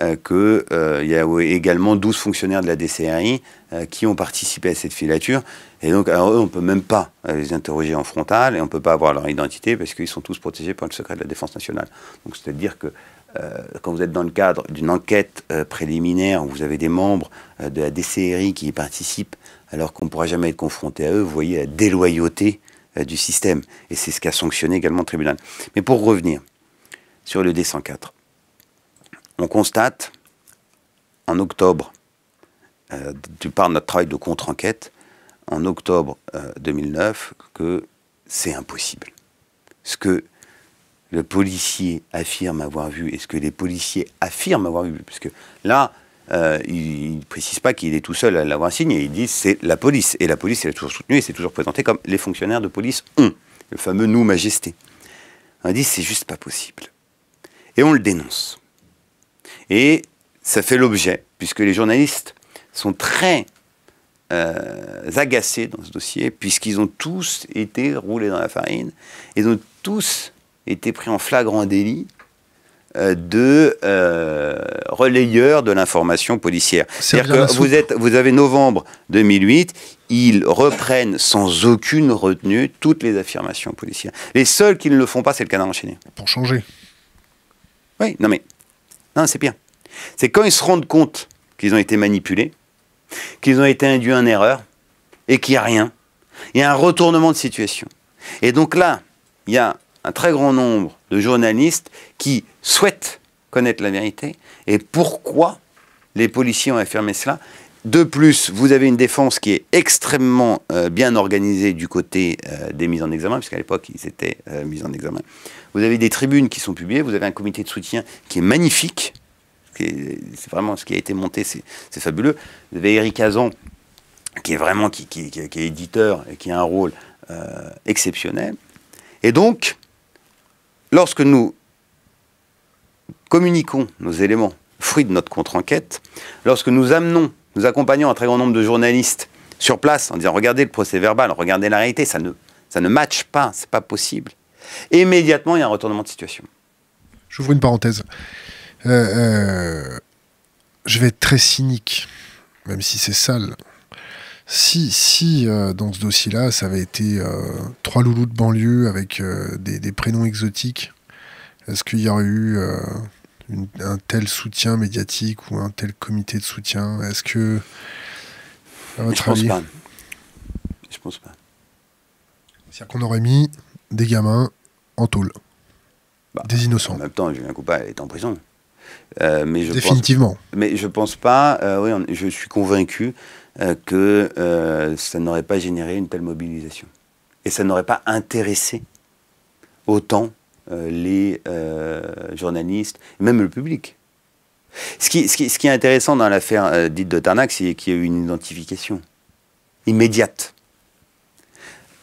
euh, que qu'il euh, y a également 12 fonctionnaires de la DCRI euh, qui ont participé à cette filature. Et donc, alors, eux, on ne peut même pas les interroger en frontal et on ne peut pas avoir leur identité parce qu'ils sont tous protégés par le secret de la défense nationale. Donc, c'est-à-dire que quand vous êtes dans le cadre d'une enquête préliminaire vous avez des membres de la DCRI qui y participent, alors qu'on ne pourra jamais être confronté à eux, vous voyez la déloyauté du système. Et c'est ce qu'a sanctionné également le tribunal. Mais pour revenir sur le D104, on constate en octobre, euh, tu notre travail de contre-enquête, en octobre 2009, euh, que c'est impossible. Ce que le policier affirme avoir vu et ce que les policiers affirment avoir vu, parce que là, ils euh, il ne précise pas qu'il est tout seul à l'avoir signé, il dit c'est la police, et la police elle est toujours soutenue et c'est toujours présenté comme les fonctionnaires de police ont, le fameux nous majesté. On dit c'est juste pas possible. Et on le dénonce. Et ça fait l'objet, puisque les journalistes sont très euh, agacés dans ce dossier, puisqu'ils ont tous été roulés dans la farine, ils ont tous été pris en flagrant délit euh, de euh, relayeur de l'information policière. C'est-à-dire que vous, êtes, vous avez novembre 2008, ils reprennent sans aucune retenue toutes les affirmations policières. Les seuls qui ne le font pas, c'est le canard enchaîné. Pour changer. Oui, non mais non, c'est bien. C'est quand ils se rendent compte qu'ils ont été manipulés, qu'ils ont été induits en erreur, et qu'il n'y a rien. Il y a un retournement de situation. Et donc là, il y a un très grand nombre de journalistes qui souhaitent connaître la vérité et pourquoi les policiers ont affirmé cela. De plus, vous avez une défense qui est extrêmement euh, bien organisée du côté euh, des mises en examen, puisqu'à l'époque, ils étaient euh, mis en examen. Vous avez des tribunes qui sont publiées, vous avez un comité de soutien qui est magnifique. C'est vraiment ce qui a été monté, c'est fabuleux. Vous avez Eric Azan, qui est vraiment qui, est éditeur et qui a un rôle euh, exceptionnel. Et donc, lorsque nous communiquons nos éléments, fruits de notre contre-enquête, lorsque nous amenons, nous accompagnons un très grand nombre de journalistes sur place en disant regardez le procès verbal, regardez la réalité, ça ne, ça ne matche pas, c'est pas possible immédiatement, il y a un retournement de situation. J'ouvre une parenthèse. Euh, euh, je vais être très cynique, même si c'est sale. Si, si euh, dans ce dossier-là, ça avait été trois loulous de banlieue avec des, prénoms exotiques, est-ce qu'il y aurait eu un tel soutien médiatique ou un tel comité de soutien Est-ce que. je pense pas. Je pense pas. C'est-à-dire qu'on aurait mis des gamins en tôle. Bah, des innocents. En même temps, Julien Coupa est en prison. Euh, mais je Définitivement. Pense, mais je pense pas, euh, oui, je suis convaincu euh, que ça n'aurait pas généré une telle mobilisation. Et ça n'aurait pas intéressé autant les journalistes, même le public. Ce qui, ce qui est intéressant dans l'affaire dite de Tarnac, c'est qu'il y a eu une identification immédiate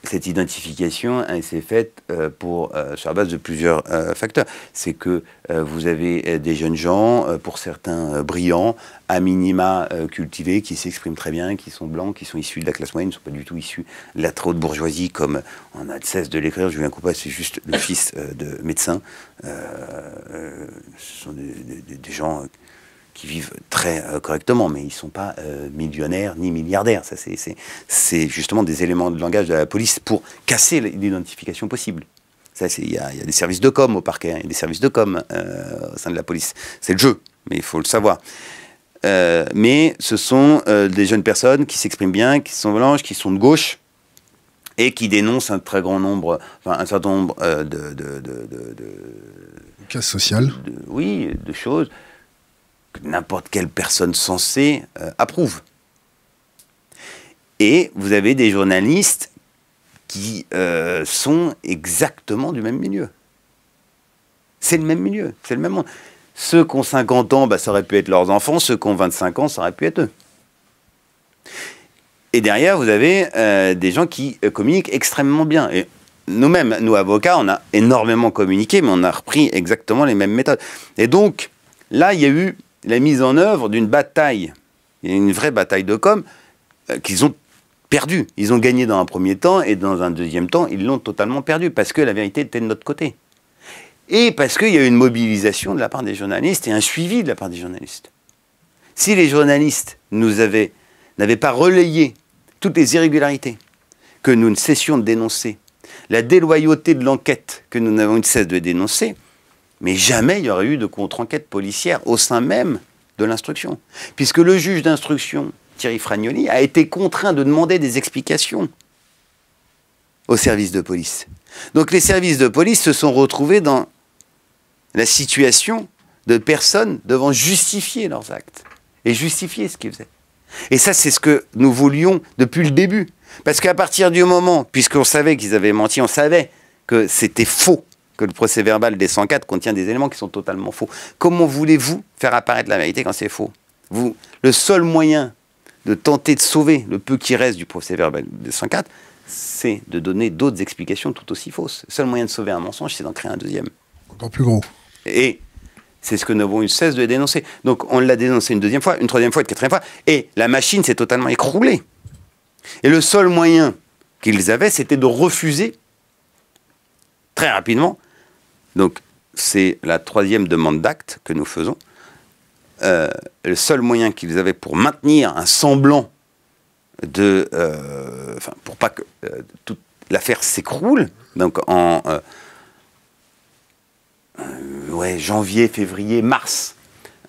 cette identification s'est faite euh, euh, sur la base de plusieurs euh, facteurs. C'est que vous avez des jeunes gens, pour certains brillants, à minima cultivés, qui s'expriment très bien, qui sont blancs, qui sont issus de la classe moyenne, ne sont pas du tout issus de la trop de bourgeoisie, comme on a de cesse de l'écrire. Julien Coupa, c'est juste le fils de médecin. ce sont des gens qui vivent très euh, correctement, mais ils ne sont pas euh, millionnaires ni milliardaires. Ça, c'est justement des éléments de langage de la police pour casser l'identification possible. Il y, a des services de com au parquet, hein. il y a des services de com euh, au sein de la police. C'est le jeu, mais il faut le savoir. mais ce sont des jeunes personnes qui s'expriment bien, qui sont blanches, qui sont de gauche, et qui dénoncent un très grand nombre, enfin un certain nombre de, Cas de, de... Casse sociale. oui, de choses n'importe quelle personne censée euh, approuve. Et vous avez des journalistes qui euh, sont exactement du même milieu. C'est le même milieu, c'est le même monde. Ceux qui ont 50 ans, bah, ça aurait pu être leurs enfants, ceux qui ont 25 ans, ça aurait pu être eux. Et derrière, vous avez euh, des gens qui communiquent extrêmement bien. Et nous-mêmes, nous avocats, on a énormément communiqué, mais on a repris exactement les mêmes méthodes. Et donc, là, il y a eu la mise en œuvre d'une bataille, une vraie bataille de com, euh, qu'ils ont perdue. Ils ont gagné dans un premier temps et dans un deuxième temps, ils l'ont totalement perdue parce que la vérité était de notre côté. Et parce qu'il y a eu une mobilisation de la part des journalistes et un suivi de la part des journalistes. Si les journalistes n'avaient pas relayé toutes les irrégularités que nous ne cessions de dénoncer, la déloyauté de l'enquête que nous n'avons eu cesse de dénoncer, mais jamais il n'y aurait eu de contre-enquête policière au sein même de l'instruction. Puisque le juge d'instruction, Thierry Fragnoli, a été contraint de demander des explications aux services de police. Donc les services de police se sont retrouvés dans la situation de personnes devant justifier leurs actes et justifier ce qu'ils faisaient. Et ça, c'est ce que nous voulions depuis le début. Parce qu'à partir du moment, puisqu'on savait qu'ils avaient menti, on savait que c'était faux, que le procès verbal des 104 contient des éléments qui sont totalement faux. Comment voulez-vous faire apparaître la vérité quand c'est faux Vous, Le seul moyen de tenter de sauver le peu qui reste du procès verbal des 104, c'est de donner d'autres explications tout aussi fausses. Le seul moyen de sauver un mensonge, c'est d'en créer un deuxième. Encore plus gros. Et c'est ce que nous avons eu cesse de dénoncer. Donc on l'a dénoncé une deuxième fois, une troisième fois, une quatrième fois, et la machine s'est totalement écroulée. Et le seul moyen qu'ils avaient, c'était de refuser très rapidement donc, c'est la troisième demande d'acte que nous faisons. Euh, le seul moyen qu'ils avaient pour maintenir un semblant de... Euh, enfin, pour pas que euh, toute l'affaire s'écroule, donc en... janvier, février, mars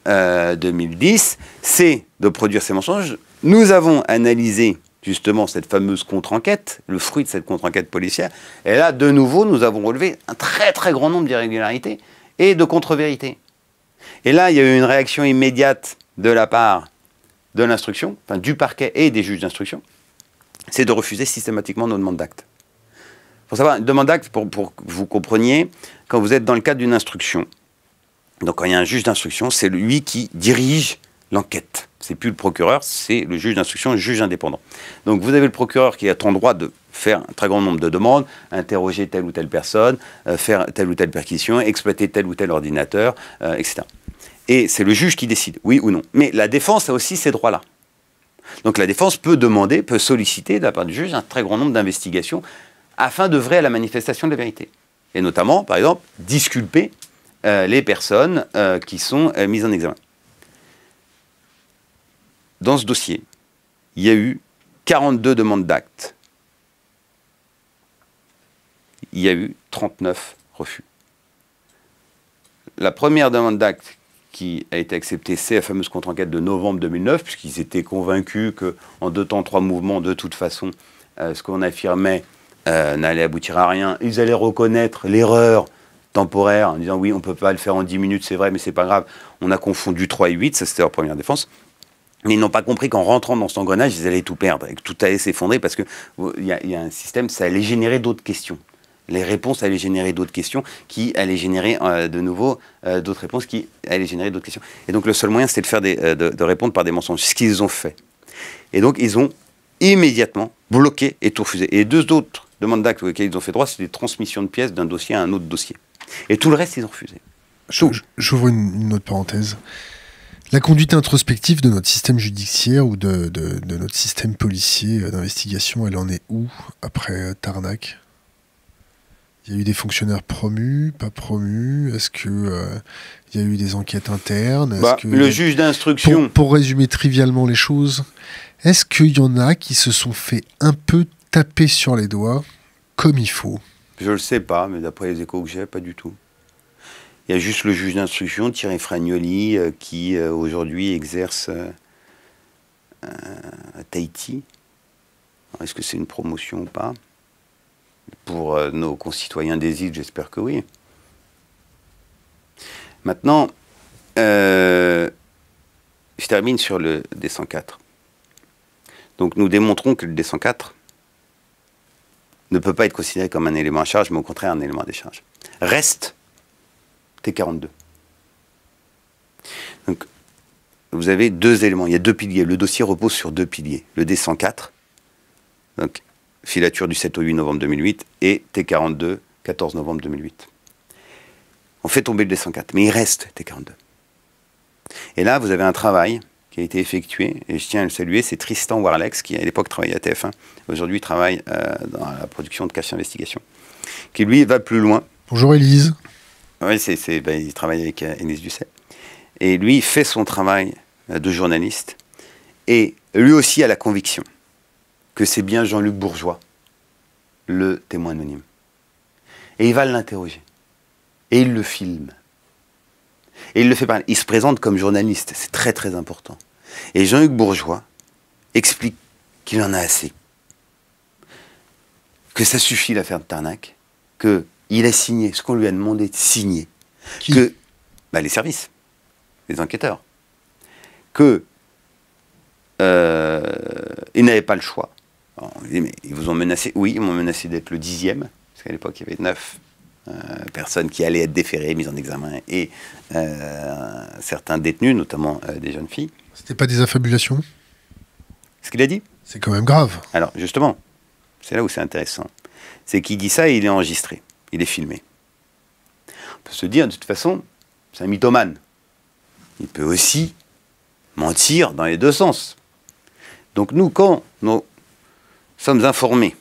2010, c'est de produire ces mensonges. Nous avons analysé justement cette fameuse contre-enquête, le fruit de cette contre-enquête policière. Et là, de nouveau, nous avons relevé un très très grand nombre d'irrégularités et de contre-vérités. Et là, il y a eu une réaction immédiate de la part de l'instruction, enfin du parquet et des juges d'instruction, c'est de refuser systématiquement nos demandes d'actes. Pour savoir, une demande d'acte, pour, pour que vous compreniez, quand vous êtes dans le cadre d'une instruction, donc quand il y a un juge d'instruction, c'est lui qui dirige l'enquête. C'est plus le procureur, c'est le juge d'instruction, le juge indépendant. Donc vous avez le procureur qui a ton droit de faire un très grand nombre de demandes, interroger telle ou telle personne, euh, faire telle ou telle perquisition, exploiter tel ou tel ordinateur, euh, etc. Et c'est le juge qui décide, oui ou non. Mais la défense a aussi ces droits-là. Donc la défense peut demander, peut solliciter de la part du juge un très grand nombre d'investigations afin d'œuvrer à la manifestation de la vérité. Et notamment, par exemple, disculper euh, les personnes qui sont mises en examen dans ce dossier, il y a eu 42 demandes d'actes. Il y a eu 39 refus. La première demande d'acte qui a été acceptée, c'est la fameuse contre-enquête de novembre 2009, puisqu'ils étaient convaincus qu'en deux temps, trois mouvements, de toute façon, euh, ce qu'on affirmait euh, n'allait aboutir à rien. Ils allaient reconnaître l'erreur temporaire en disant oui, on ne peut pas le faire en 10 minutes, c'est vrai, mais c'est pas grave. On a confondu 3 et 8, ça c'était leur première défense. Mais ils n'ont pas compris qu'en rentrant dans cet engrenage, ils allaient tout perdre et que tout allait s'effondrer parce qu'il y, a, y a un système, ça allait générer d'autres questions. Les réponses allaient générer d'autres questions qui allaient générer euh, de nouveau euh, d'autres réponses qui allaient générer d'autres questions. Et donc le seul moyen, c'était de, faire euh, de, répondre par des mensonges, ce qu'ils ont fait. Et donc ils ont immédiatement bloqué et tout refusé. Et deux autres demandes d'actes auxquelles ils ont fait droit, c'est des transmissions de pièces d'un dossier à un autre dossier. Et tout le reste, ils ont refusé. J'ouvre une autre parenthèse la conduite introspective de notre système judiciaire ou de, notre système policier euh, d'investigation, elle en est où après Tarnac Il y a eu des fonctionnaires promus, pas promus Est-ce que euh, il y a eu des enquêtes internes bah, Le juge d'instruction. Pour, résumer trivialement les choses, est-ce qu'il y en a qui se sont fait un peu taper sur les doigts comme il faut Je ne le sais pas, mais d'après les échos que j'ai, pas du tout. Il y a juste le juge d'instruction, Thierry Fragnoli, euh, qui euh, aujourd'hui exerce euh, à Tahiti. Est-ce que c'est une promotion ou pas Pour nos concitoyens des îles, j'espère que oui. Maintenant, je termine sur le D104. Donc nous démontrons que le D104 ne peut pas être considéré comme un élément à charge, mais au contraire un élément à décharge. Reste T42. Donc, vous avez deux éléments, il y a deux piliers. Le dossier repose sur deux piliers. Le D104, donc filature du 7 au 8 novembre 2008, et T42, 14 novembre 2008. On fait tomber le D104, mais il reste T42. Et là, vous avez un travail qui a été effectué, et je tiens à le saluer, c'est Tristan Warlex, qui à l'époque travaillait à TF1, aujourd'hui travaille euh, dans la production de Cache Investigation, qui lui va plus loin. Bonjour Élise. Oui, c'est, ben, il travaille avec Ennis euh, Ducet. Et lui, il fait son travail euh, de journaliste. Et lui aussi a la conviction que c'est bien Jean-Luc Bourgeois, le témoin anonyme. Et il va l'interroger. Et il le filme. Et il le fait parler. Il se présente comme journaliste. C'est très très important. Et Jean-Luc Bourgeois explique qu'il en a assez. Que ça suffit l'affaire de Tarnac. Que il a signé ce qu'on lui a demandé de signer. que bah, Les services, les enquêteurs. Que euh, il pas le choix. mais ils vous ont menacé Oui, ils m'ont menacé d'être le dixième, parce qu'à l'époque, il y avait neuf euh, personnes qui allaient être déférées, mises en examen, et euh, certains détenus, notamment euh, des jeunes filles. C'était pas des affabulations Ce qu'il a dit C'est quand même grave. Alors, justement, c'est là où c'est intéressant. C'est qu'il dit ça et il est enregistré il est filmé. On peut se dire, de toute façon, c'est un mythomane. Il peut aussi mentir dans les deux sens. Donc nous, quand nous sommes informés,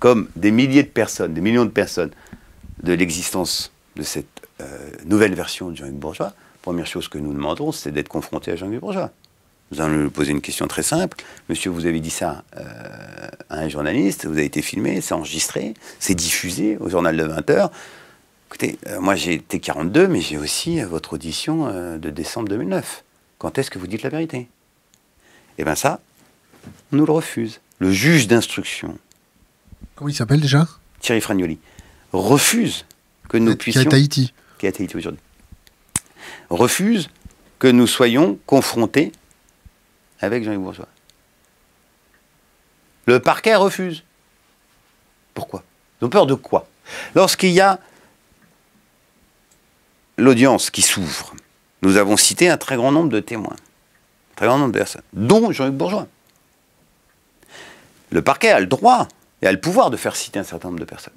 comme des milliers de personnes, des millions de personnes, de l'existence de cette euh, nouvelle version de Jean-Luc Bourgeois, première chose que nous demandons, c'est d'être confrontés à Jean-Luc Bourgeois. Vous allons lui poser une question très simple. Monsieur, vous avez dit ça euh, à un journaliste, vous avez été filmé, c'est enregistré, c'est diffusé au journal de 20h. Écoutez, euh, moi j'ai été 42, mais j'ai aussi euh, votre audition de décembre 2009. Quand est-ce que vous dites la vérité Eh bien ça, on nous le refuse. Le juge d'instruction. Comment il s'appelle déjà Thierry Fragnoli. Refuse que nous puissions... Qui est à Tahiti. Qui est à Tahiti aujourd'hui. Refuse que nous soyons confrontés avec Jean-Yves Bourgeois. Le parquet refuse. Pourquoi Ils ont peur de quoi Lorsqu'il y a l'audience qui s'ouvre, nous avons cité un très grand nombre de témoins, un très grand nombre de personnes, dont Jean-Luc Bourgeois. Le parquet a le droit et a le pouvoir de faire citer un certain nombre de personnes.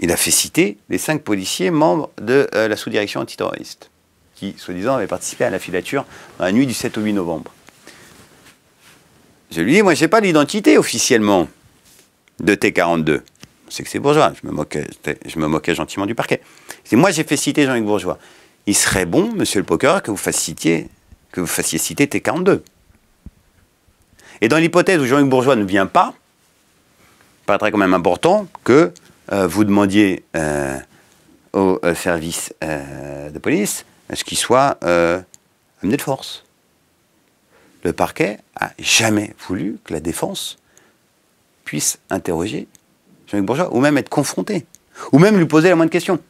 Il a fait citer les cinq policiers membres de euh, la sous-direction antiterroriste qui, soi-disant, avait participé à la filature la nuit du 7 au 8 novembre. Je lui dis, moi, je n'ai pas l'identité officiellement de T42. C'est que c'est bourgeois, je me, moquais, je me moquais gentiment du parquet. Je moi, j'ai fait citer Jean-Luc Bourgeois. Il serait bon, monsieur le procureur, que vous fassiez citer, que vous fassiez citer T42. Et dans l'hypothèse où Jean-Luc Bourgeois ne vient pas, il paraîtrait quand même important que euh, vous demandiez euh, au euh, service de police à ce qu'il soit euh, amené de force. Le parquet a jamais voulu que la défense puisse interroger Jean-Luc Bourgeois, ou même être confronté, ou même lui poser la moindre question.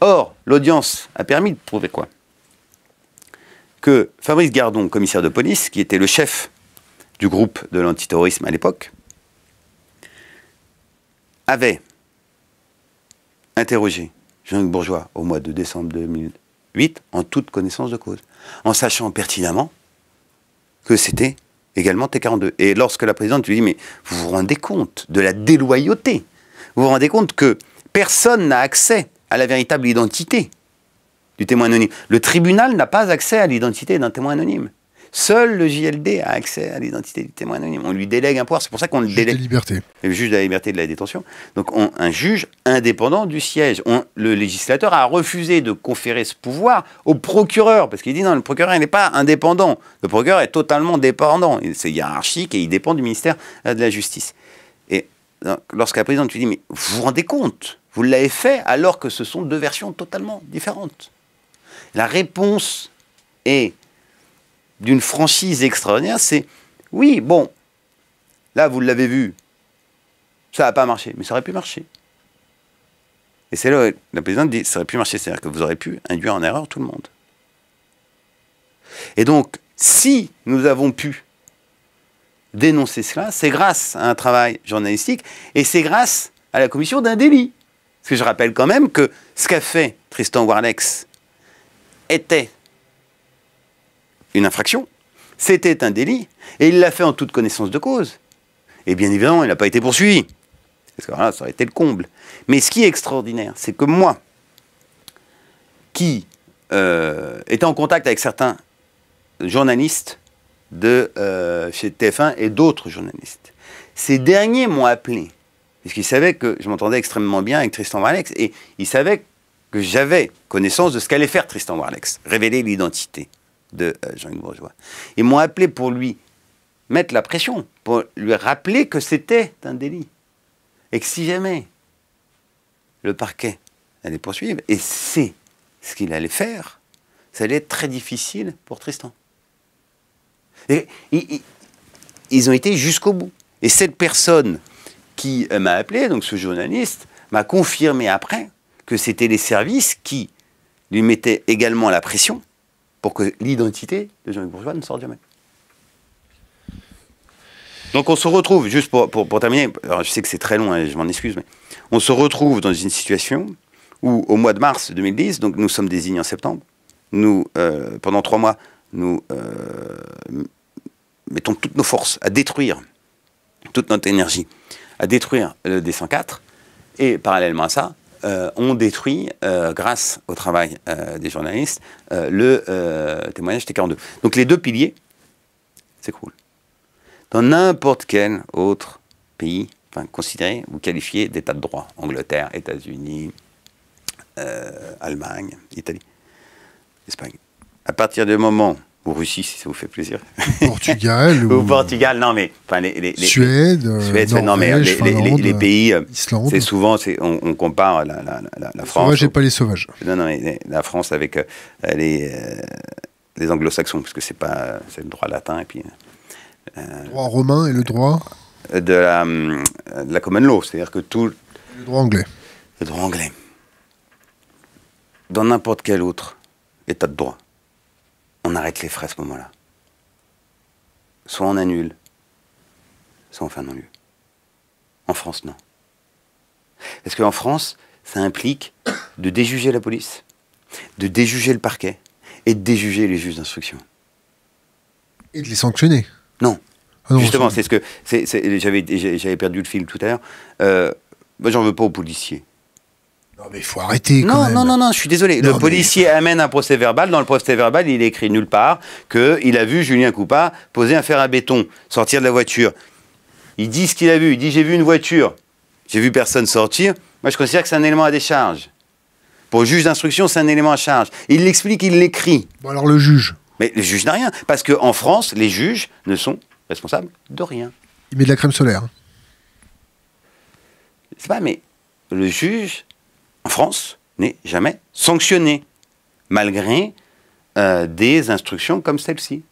Or, l'audience a permis de prouver quoi Que Fabrice Gardon, commissaire de police, qui était le chef du groupe de l'antiterrorisme à l'époque, avait interrogé Jean-Luc Bourgeois au mois de décembre 2000, 8. En toute connaissance de cause. En sachant pertinemment que c'était également T42. Et lorsque la présidente lui dit, mais vous vous rendez compte de la déloyauté Vous vous rendez compte que personne n'a accès à la véritable identité du témoin anonyme. Le tribunal n'a pas accès à l'identité d'un témoin anonyme. Seul le JLD a accès à l'identité du témoin anonyme. On lui délègue un pouvoir. C'est pour ça qu'on le délègue. liberté. Le juge de la liberté de la détention. Donc, un juge indépendant du siège. le législateur a refusé de conférer ce pouvoir au procureur, parce qu'il dit non, le procureur n'est pas indépendant. Le procureur est totalement dépendant. C'est hiérarchique et il dépend du ministère euh, de la Justice. Et lorsqu'à présent, tu dis mais vous vous rendez compte Vous l'avez fait alors que ce sont deux versions totalement différentes. La réponse est d'une franchise extraordinaire, c'est oui, bon, là vous l'avez vu, ça n'a pas marché, mais ça aurait pu marcher. Et c'est là où la présidente dit ça aurait pu marcher, c'est-à-dire que vous aurez pu induire en erreur tout le monde. Et donc, si nous avons pu dénoncer cela, c'est grâce à un travail journalistique et c'est grâce à la commission d'un délit. Parce que je rappelle quand même que ce qu'a fait Tristan Warlex était une infraction, c'était un délit, et il l'a fait en toute connaissance de cause. Et bien évidemment, il n'a pas été poursuivi. Parce que voilà, ça aurait été le comble. Mais ce qui est extraordinaire, c'est que moi, qui euh, étais en contact avec certains journalistes de euh, chez TF1 et d'autres journalistes, ces derniers m'ont appelé. Parce qu'ils savaient que je m'entendais extrêmement bien avec Tristan Warlex. Et ils savaient que j'avais connaissance de ce qu'allait faire Tristan Warlex, révéler l'identité de euh, jean yves Bourgeois. Ils m'ont appelé pour lui mettre la pression, pour lui rappeler que c'était un délit. Et que si jamais le parquet allait poursuivre, et c'est ce qu'il allait faire, ça allait être très difficile pour Tristan. Et, ils ont été jusqu'au bout. Et cette personne qui euh, m'a appelé, donc ce journaliste, m'a confirmé après que c'était les services qui lui mettaient également la pression pour que l'identité de Jean-Luc Bourgeois ne sorte jamais. Donc on se retrouve, juste pour, pour, terminer, alors je sais que c'est très long, et hein, je m'en excuse, mais on se retrouve dans une situation où au mois de mars 2010, donc nous sommes désignés en septembre, nous, euh, pendant trois mois, nous euh, mettons toutes nos forces à détruire, toute notre énergie, à détruire le D104, et parallèlement à ça, euh, ont détruit, euh, grâce au travail euh, des journalistes, le témoignage T42. Donc les deux piliers s'écroulent. Dans n'importe quel autre pays enfin, considéré ou qualifié d'état de droit, Angleterre, États-Unis, Allemagne, Italie, Espagne, à partir du moment ou Russie, si ça vous fait plaisir. Portugal. ou, Portugal, non, mais. Enfin, les, les, les, Suède. Euh, Suède, Norvège, non, mais les, pays. Euh, Islande. C'est souvent, on, on, compare la, la, la, la France. Sauvage et pas les sauvages. Non, non, la France avec euh, les, les anglo-saxons, parce que c'est pas. C'est le droit latin, et puis. le droit romain et le droit De la, de la common law, c'est-à-dire que tout. Le droit anglais. Le droit anglais. Dans n'importe quel autre état de droit on arrête les frais à ce moment-là. Soit on annule, soit on fait un non-lieu. En France, non. Parce qu'en France, ça implique de déjuger la police, de déjuger le parquet et de déjuger les juges d'instruction. Et de les sanctionner Non. Ah Justement, c'est ce que. j'avais perdu le film tout à l'heure. Euh, moi, j'en veux pas aux policiers. Non, mais il faut arrêter. Quand non, non, non, non, je suis désolé. le policier amène un procès verbal. Dans le procès verbal, il écrit nulle part qu'il a vu Julien Coupa poser un fer à béton, sortir de la voiture. Il dit ce qu'il a vu. Il dit J'ai vu une voiture. J'ai vu personne sortir. Moi, je considère que c'est un élément à décharge. Pour le juge d'instruction, c'est un élément à charge. Il l'explique, il l'écrit. Bon, alors le juge Mais le juge n'a rien. Parce qu'en France, les juges ne sont responsables de rien. Il met de la crème solaire. C'est pas, mais le juge France, n'est jamais sanctionnée, malgré euh, des instructions comme celle-ci,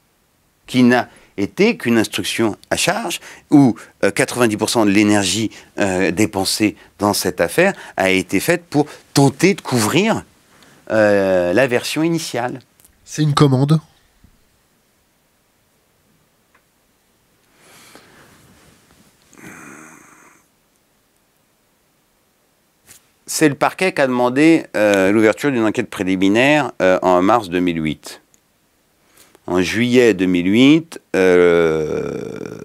qui n'a été qu'une instruction à charge, où 90% euh, de l'énergie euh, dépensée dans cette affaire a été faite pour tenter de couvrir la version initiale. C'est une commande c'est le parquet qui a demandé euh, l'ouverture d'une enquête préliminaire euh, en mars 2008. En juillet 2008, euh,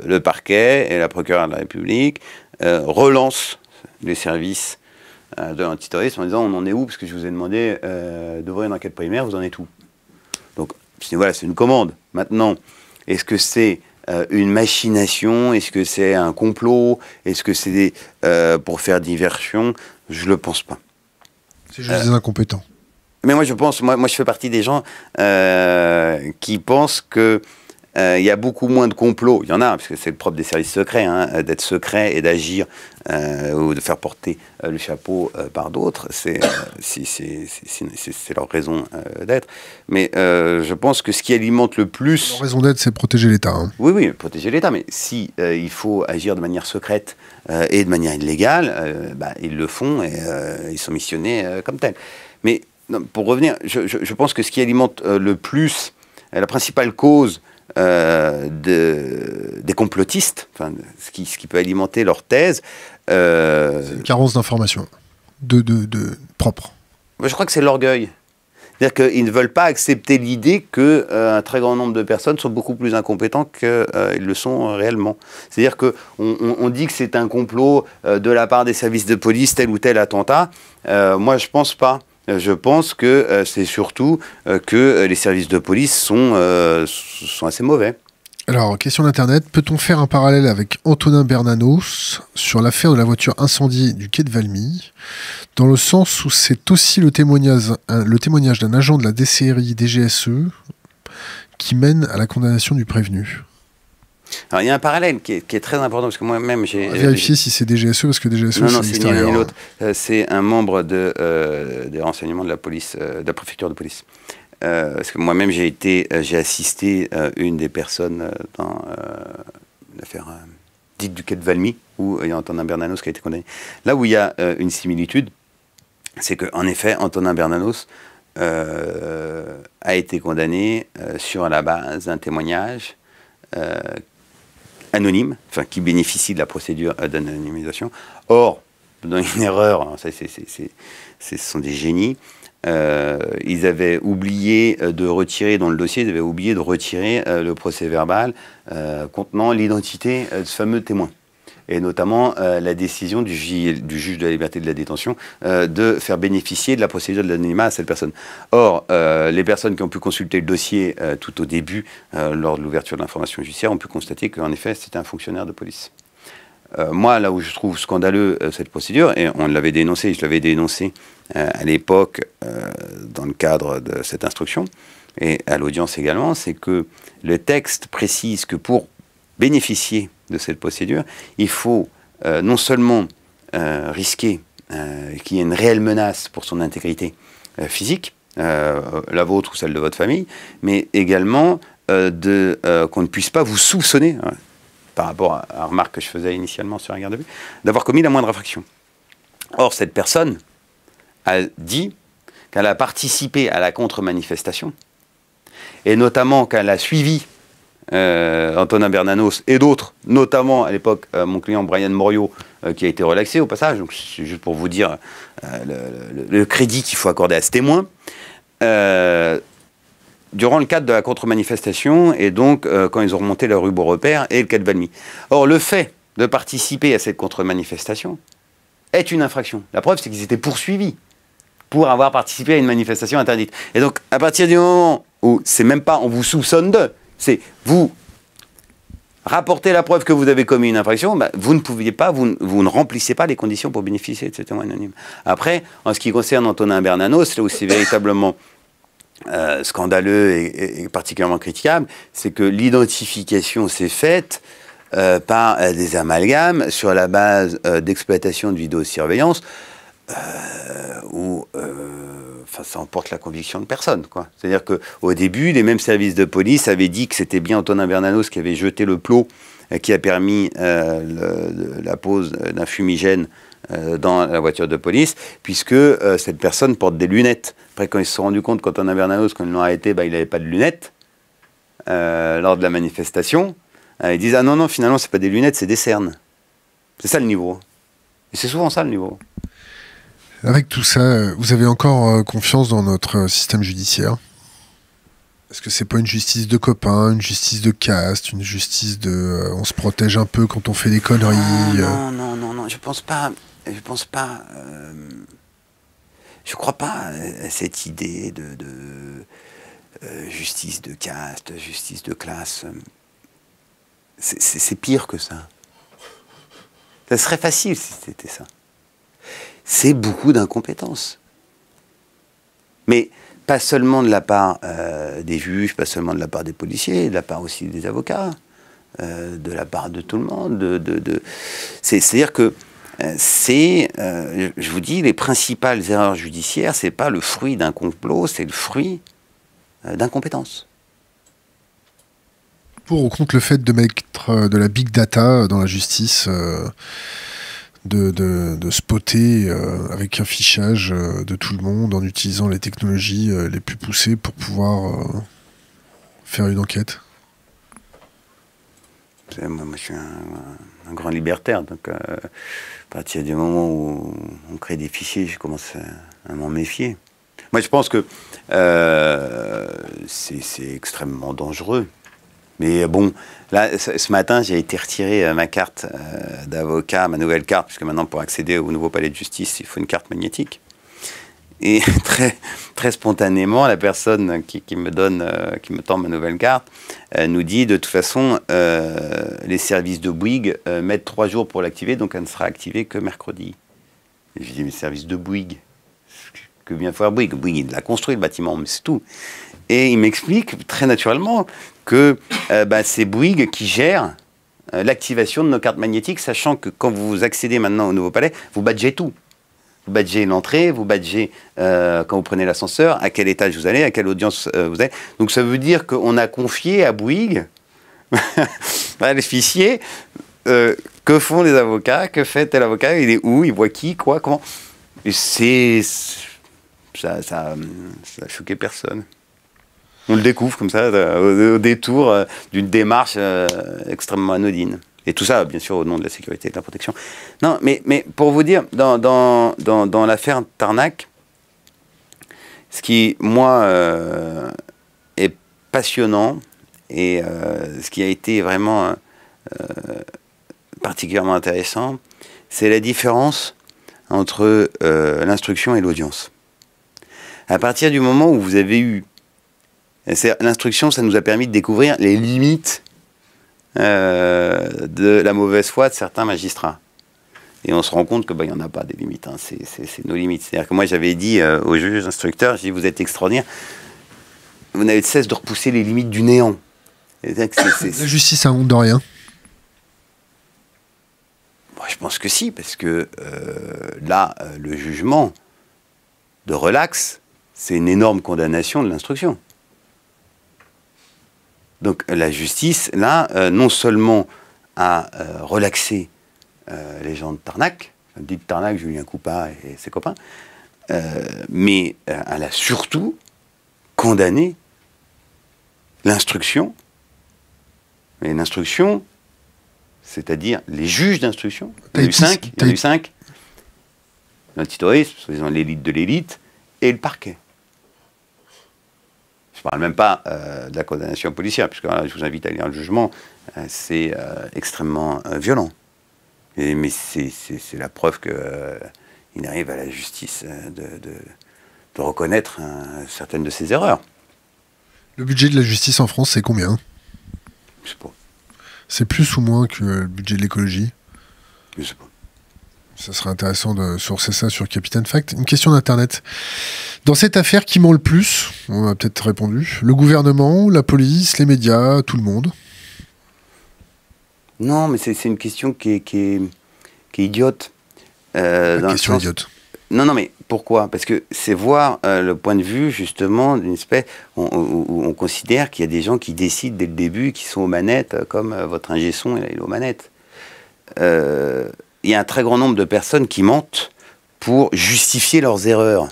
le parquet et la procureure de la République relancent les services de l'antiterrorisme en disant on en est où parce que je vous ai demandé d'ouvrir une enquête primaire, vous en êtes où Donc voilà, c'est une commande. Maintenant, est-ce que c'est euh, une machination Est-ce que c'est un complot Est-ce que c'est euh, pour faire diversion Je le pense pas. C'est juste des incompétents. Euh, mais moi, je pense, moi, moi, je fais partie des gens qui pensent que euh, il y a beaucoup moins de complots. Il y en a, parce que c'est le propre des services secrets, hein, euh, d'être secret et d'agir euh, ou de faire porter le chapeau par d'autres. C'est leur raison d'être. Mais je pense que ce qui alimente le plus. Leur raison d'être, c'est protéger l'État. Hein. Oui, oui, protéger l'État. Mais si il faut agir de manière secrète et de manière illégale, bah, ils le font et ils sont missionnés comme tels. Mais pour revenir, je, je, pense que ce qui alimente le plus, la principale cause euh, de, des complotistes, enfin, ce, qui, ce qui peut alimenter leur thèse. Euh, c'est une carence d'information, de, de, propre. Je crois que c'est l'orgueil. C'est-à-dire qu'ils ne veulent pas accepter l'idée qu'un euh, un très grand nombre de personnes sont beaucoup plus incompétents qu'ils ils le sont réellement. C'est-à-dire qu'on on, on, dit que c'est un complot de la part des services de police, tel ou tel attentat. moi, je pense pas. Euh, je pense que euh, c'est surtout euh, que les services de police sont, assez mauvais. Alors, question d'Internet, peut-on faire un parallèle avec Antonin Bernanos sur l'affaire de la voiture incendiée du quai de Valmy, dans le sens où c'est aussi le témoignage, le témoignage d'un agent de la DCRI DGSE qui mène à la condamnation du prévenu alors, il y a un parallèle qui est, très important, parce que moi-même, j'ai... Vérifier si c'est DGSE, parce que DGSE, c'est Non, euh, C'est un membre de, euh, des renseignements de la police, euh, de la préfecture de police. parce que moi-même, j'ai été, j'ai assisté une des personnes dans l'affaire dite du quai de Valmy, où il y a Antonin Bernanos qui a été condamné. Là où il y a une similitude, c'est qu'en effet, Antonin Bernanos a été condamné sur la base d'un témoignage euh, anonyme, enfin qui bénéficie de la procédure d'anonymisation. Or, dans une erreur, hein, ça, ce sont des génies, euh, ils avaient oublié euh, de retirer dans le dossier, ils avaient oublié de retirer euh, le procès verbal euh, contenant l'identité de ce fameux témoin et notamment euh, la décision du, du, juge de la liberté de la détention euh, de faire bénéficier de la procédure de l'anonymat à cette personne. Or, euh, les personnes qui ont pu consulter le dossier tout au début, lors de l'ouverture de l'information judiciaire, ont pu constater qu'en effet, c'était un fonctionnaire de police. moi, là où je trouve scandaleux cette procédure, et on l'avait dénoncé, je l'avais dénoncé à l'époque dans le cadre de cette instruction, et à l'audience également, c'est que le texte précise que pour bénéficier de cette procédure, il faut euh, non seulement euh, risquer euh, qu'il y ait une réelle menace pour son intégrité physique, la vôtre ou celle de votre famille, mais également qu'on ne puisse pas vous soupçonner, hein, par rapport à la remarque que je faisais initialement sur la garde de vue, d'avoir commis la moindre infraction. Or, cette personne a dit qu'elle a participé à la contre-manifestation, et notamment qu'elle a suivi euh, Antonin Bernanos et d'autres, notamment à l'époque euh, mon client Brian Morio, euh, qui a été relaxé au passage. Donc, c'est juste pour vous dire le, crédit qu'il faut accorder à ce témoin. durant le cadre de la contre-manifestation, et donc quand ils ont remonté la rue Beaurepaire et le cadre de Valmy. Or, le fait de participer à cette contre-manifestation est une infraction. La preuve, c'est qu'ils étaient poursuivis pour avoir participé à une manifestation interdite. Et donc, à partir du moment où c'est même pas on vous soupçonne d'eux, c'est vous rapportez la preuve que vous avez commis une infraction, bah, vous ne pouviez pas, vous, ne remplissez pas les conditions pour bénéficier de ce témoin anonyme. Après, en ce qui concerne Antonin Bernanos, là où c'est véritablement euh, scandaleux et, particulièrement critiquable, c'est que l'identification s'est faite euh, par euh, des amalgames sur la base d'exploitation de vidéosurveillance euh, où euh, ça emporte la conviction de personne. C'est-à-dire qu'au début, les mêmes services de police avaient dit que c'était bien Antonin Bernanos qui avait jeté le plot euh, qui a permis euh, la pose d'un fumigène dans la voiture de police, puisque cette personne porte des lunettes. Après, quand ils se sont rendus compte qu'Antonin Bernanos, quand ils l'ont arrêté, bah, il n'avait pas de lunettes lors de la manifestation, ils disent Ah non, non, finalement, c'est pas des lunettes, c'est des cernes. C'est ça le niveau. Et c'est souvent ça le niveau. Avec tout ça, euh, vous avez encore euh, confiance dans notre euh, système judiciaire Est-ce que c'est pas une justice de copains, une justice de caste, une justice de. on se protège un peu quand on fait des conneries. Ah, non, non, non, non, je pense pas. Je pense pas. je crois pas à cette idée de, justice de caste, justice de classe. C'est pire que ça. Ça serait facile si c'était ça c'est beaucoup d'incompétence. Mais pas seulement de la part euh, des juges, pas seulement de la part des policiers, de la part aussi des avocats, euh, de la part de tout le monde. C'est-à-dire que euh, c'est, je vous dis, les principales erreurs judiciaires, c'est pas le fruit d'un complot, c'est le fruit d'incompétence. Pour ou contre le fait de mettre de la big data dans la justice de, de, de spotter euh, avec un fichage euh, de tout le monde en utilisant les technologies euh, les plus poussées pour pouvoir faire une enquête moi, je suis un, grand libertaire, donc à partir du moment où on crée des fichiers, je commence à, à m'en méfier. Moi, je pense que c'est extrêmement dangereux. Mais euh, bon, là, ce matin, j'ai été retiré euh, ma carte euh, d'avocat, ma nouvelle carte, puisque maintenant, pour accéder au nouveau palais de justice, il faut une carte magnétique. Et très, très spontanément, la personne qui, me donne, qui me tend ma nouvelle carte, nous dit de toute façon, les services de Bouygues mettent trois jours pour l'activer, donc elle ne sera activée que mercredi. je dis, mais services de Bouygues Que vient faire Bouygues Bouygues, il l'a construit le bâtiment, mais c'est tout. Et il m'explique très naturellement que euh, bah, c'est Bouygues qui gère euh, l'activation de nos cartes magnétiques, sachant que quand vous accédez maintenant au nouveau palais, vous badgez tout. Vous badgez l'entrée, vous badgez euh, quand vous prenez l'ascenseur, à quel étage vous allez, à quelle audience vous allez. Donc ça veut dire qu'on a confié à Bouygues les fichiers. que font les avocats Que fait tel avocat Il est où Il voit qui Quoi Comment C'est ça, ça, ça a choqué personne on le découvre comme ça, euh, au, détour euh, d'une démarche euh, extrêmement anodine. Et tout ça, bien sûr, au nom de la sécurité et de la protection. Non, mais, mais pour vous dire, dans, dans, dans, l'affaire Tarnac, ce qui, moi, est passionnant et ce qui a été vraiment particulièrement intéressant, c'est la différence entre l'instruction et l'audience. À partir du moment où vous avez eu L'instruction, ça nous a permis de découvrir les limites euh, de la mauvaise foi de certains magistrats. Et on se rend compte qu'il bah, ben, n'y en a pas des limites, hein. c'est nos limites. C'est-à-dire que moi j'avais dit euh, aux juges, instructeurs, j'ai dit vous êtes extraordinaire, vous n'avez de cesse de repousser les limites du néant. La justice, ça honte de rien. Moi, je pense que si, parce que euh, là, le jugement de relax, c'est une énorme condamnation de l'instruction. Donc euh, la justice, là, euh, non seulement a euh, relaxé les gens de Tarnac, dit Tarnac, Julien Coupa et, ses copains, mais elle a surtout condamné l'instruction, mais l'instruction, c'est-à-dire les juges d'instruction, il y l'élite de l'élite, et le parquet. Je ne parle même pas euh, de la condamnation policière, puisque je vous invite à lire le jugement. Euh, c'est euh, extrêmement violent. mais c'est la preuve qu'il arrive à la justice de, reconnaître certaines de ses erreurs. Le budget de la justice en France, c'est combien Je ne sais pas. C'est plus ou moins que le budget de l'écologie Je ne sais pas ça serait intéressant de sourcer ça sur Capitaine Fact. Une question d'Internet. Dans cette affaire, qui ment le plus On a peut-être répondu. Le gouvernement, la police, les médias, tout le monde Non, mais c'est une question qui est, idiote. Une euh, question idiote. Non, non, mais pourquoi Parce que c'est voir euh, le point de vue, justement, d'une espèce où on, considère qu'il y a des gens qui décident dès le début, qui sont aux manettes, euh, comme votre ingé son, il est aux manettes. Euh, il y a un très grand nombre de personnes qui mentent pour justifier leurs erreurs.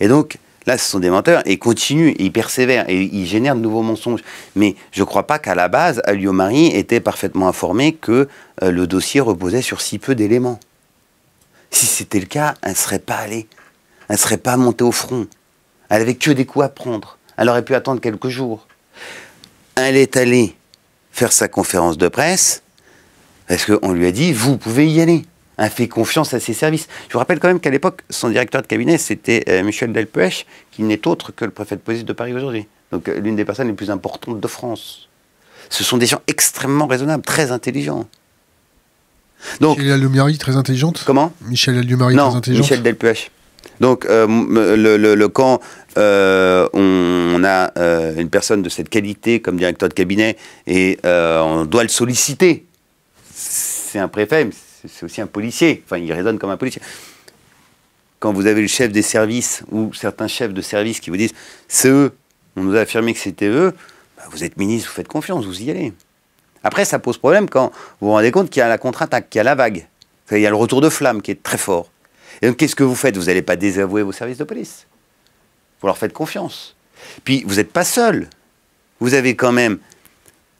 Et donc, là, ce sont des menteurs, et continuent, ils persévèrent, et ils génèrent de nouveaux mensonges. Mais je ne crois pas qu'à la base, Alio Marie était parfaitement informé que euh, le dossier reposait sur si peu d'éléments. Si c'était le cas, elle ne serait pas allée. Elle ne serait pas montée au front. Elle n'avait que des coups à prendre. Elle aurait pu attendre quelques jours. Elle est allée faire sa conférence de presse parce qu'on lui a dit, vous pouvez y aller a fait confiance à ses services. Je vous rappelle quand même qu'à l'époque, son directeur de cabinet, c'était euh, Michel Delpech, qui n'est autre que le préfet de police de Paris aujourd'hui. Donc euh, l'une des personnes les plus importantes de France. Ce sont des gens extrêmement raisonnables, très intelligents. Donc, Michel Allumari, très intelligente Comment Michel Allumari, très intelligente Michel Delpech. Donc, euh, le, quand on, a une personne de cette qualité comme directeur de cabinet et on doit le solliciter, c'est un préfet, c'est aussi un policier. Enfin, il résonne comme un policier. Quand vous avez le chef des services ou certains chefs de service qui vous disent c'est eux, on nous a affirmé que c'était eux, bah, vous êtes ministre, vous faites confiance, vous y allez. Après, ça pose problème quand vous vous rendez compte qu'il y a la contre-attaque, qu'il y a la vague. Il y a le retour de flamme qui est très fort. Et donc, qu'est-ce que vous faites Vous n'allez pas désavouer vos services de police. Vous leur faites confiance. Puis, vous n'êtes pas seul. Vous avez quand même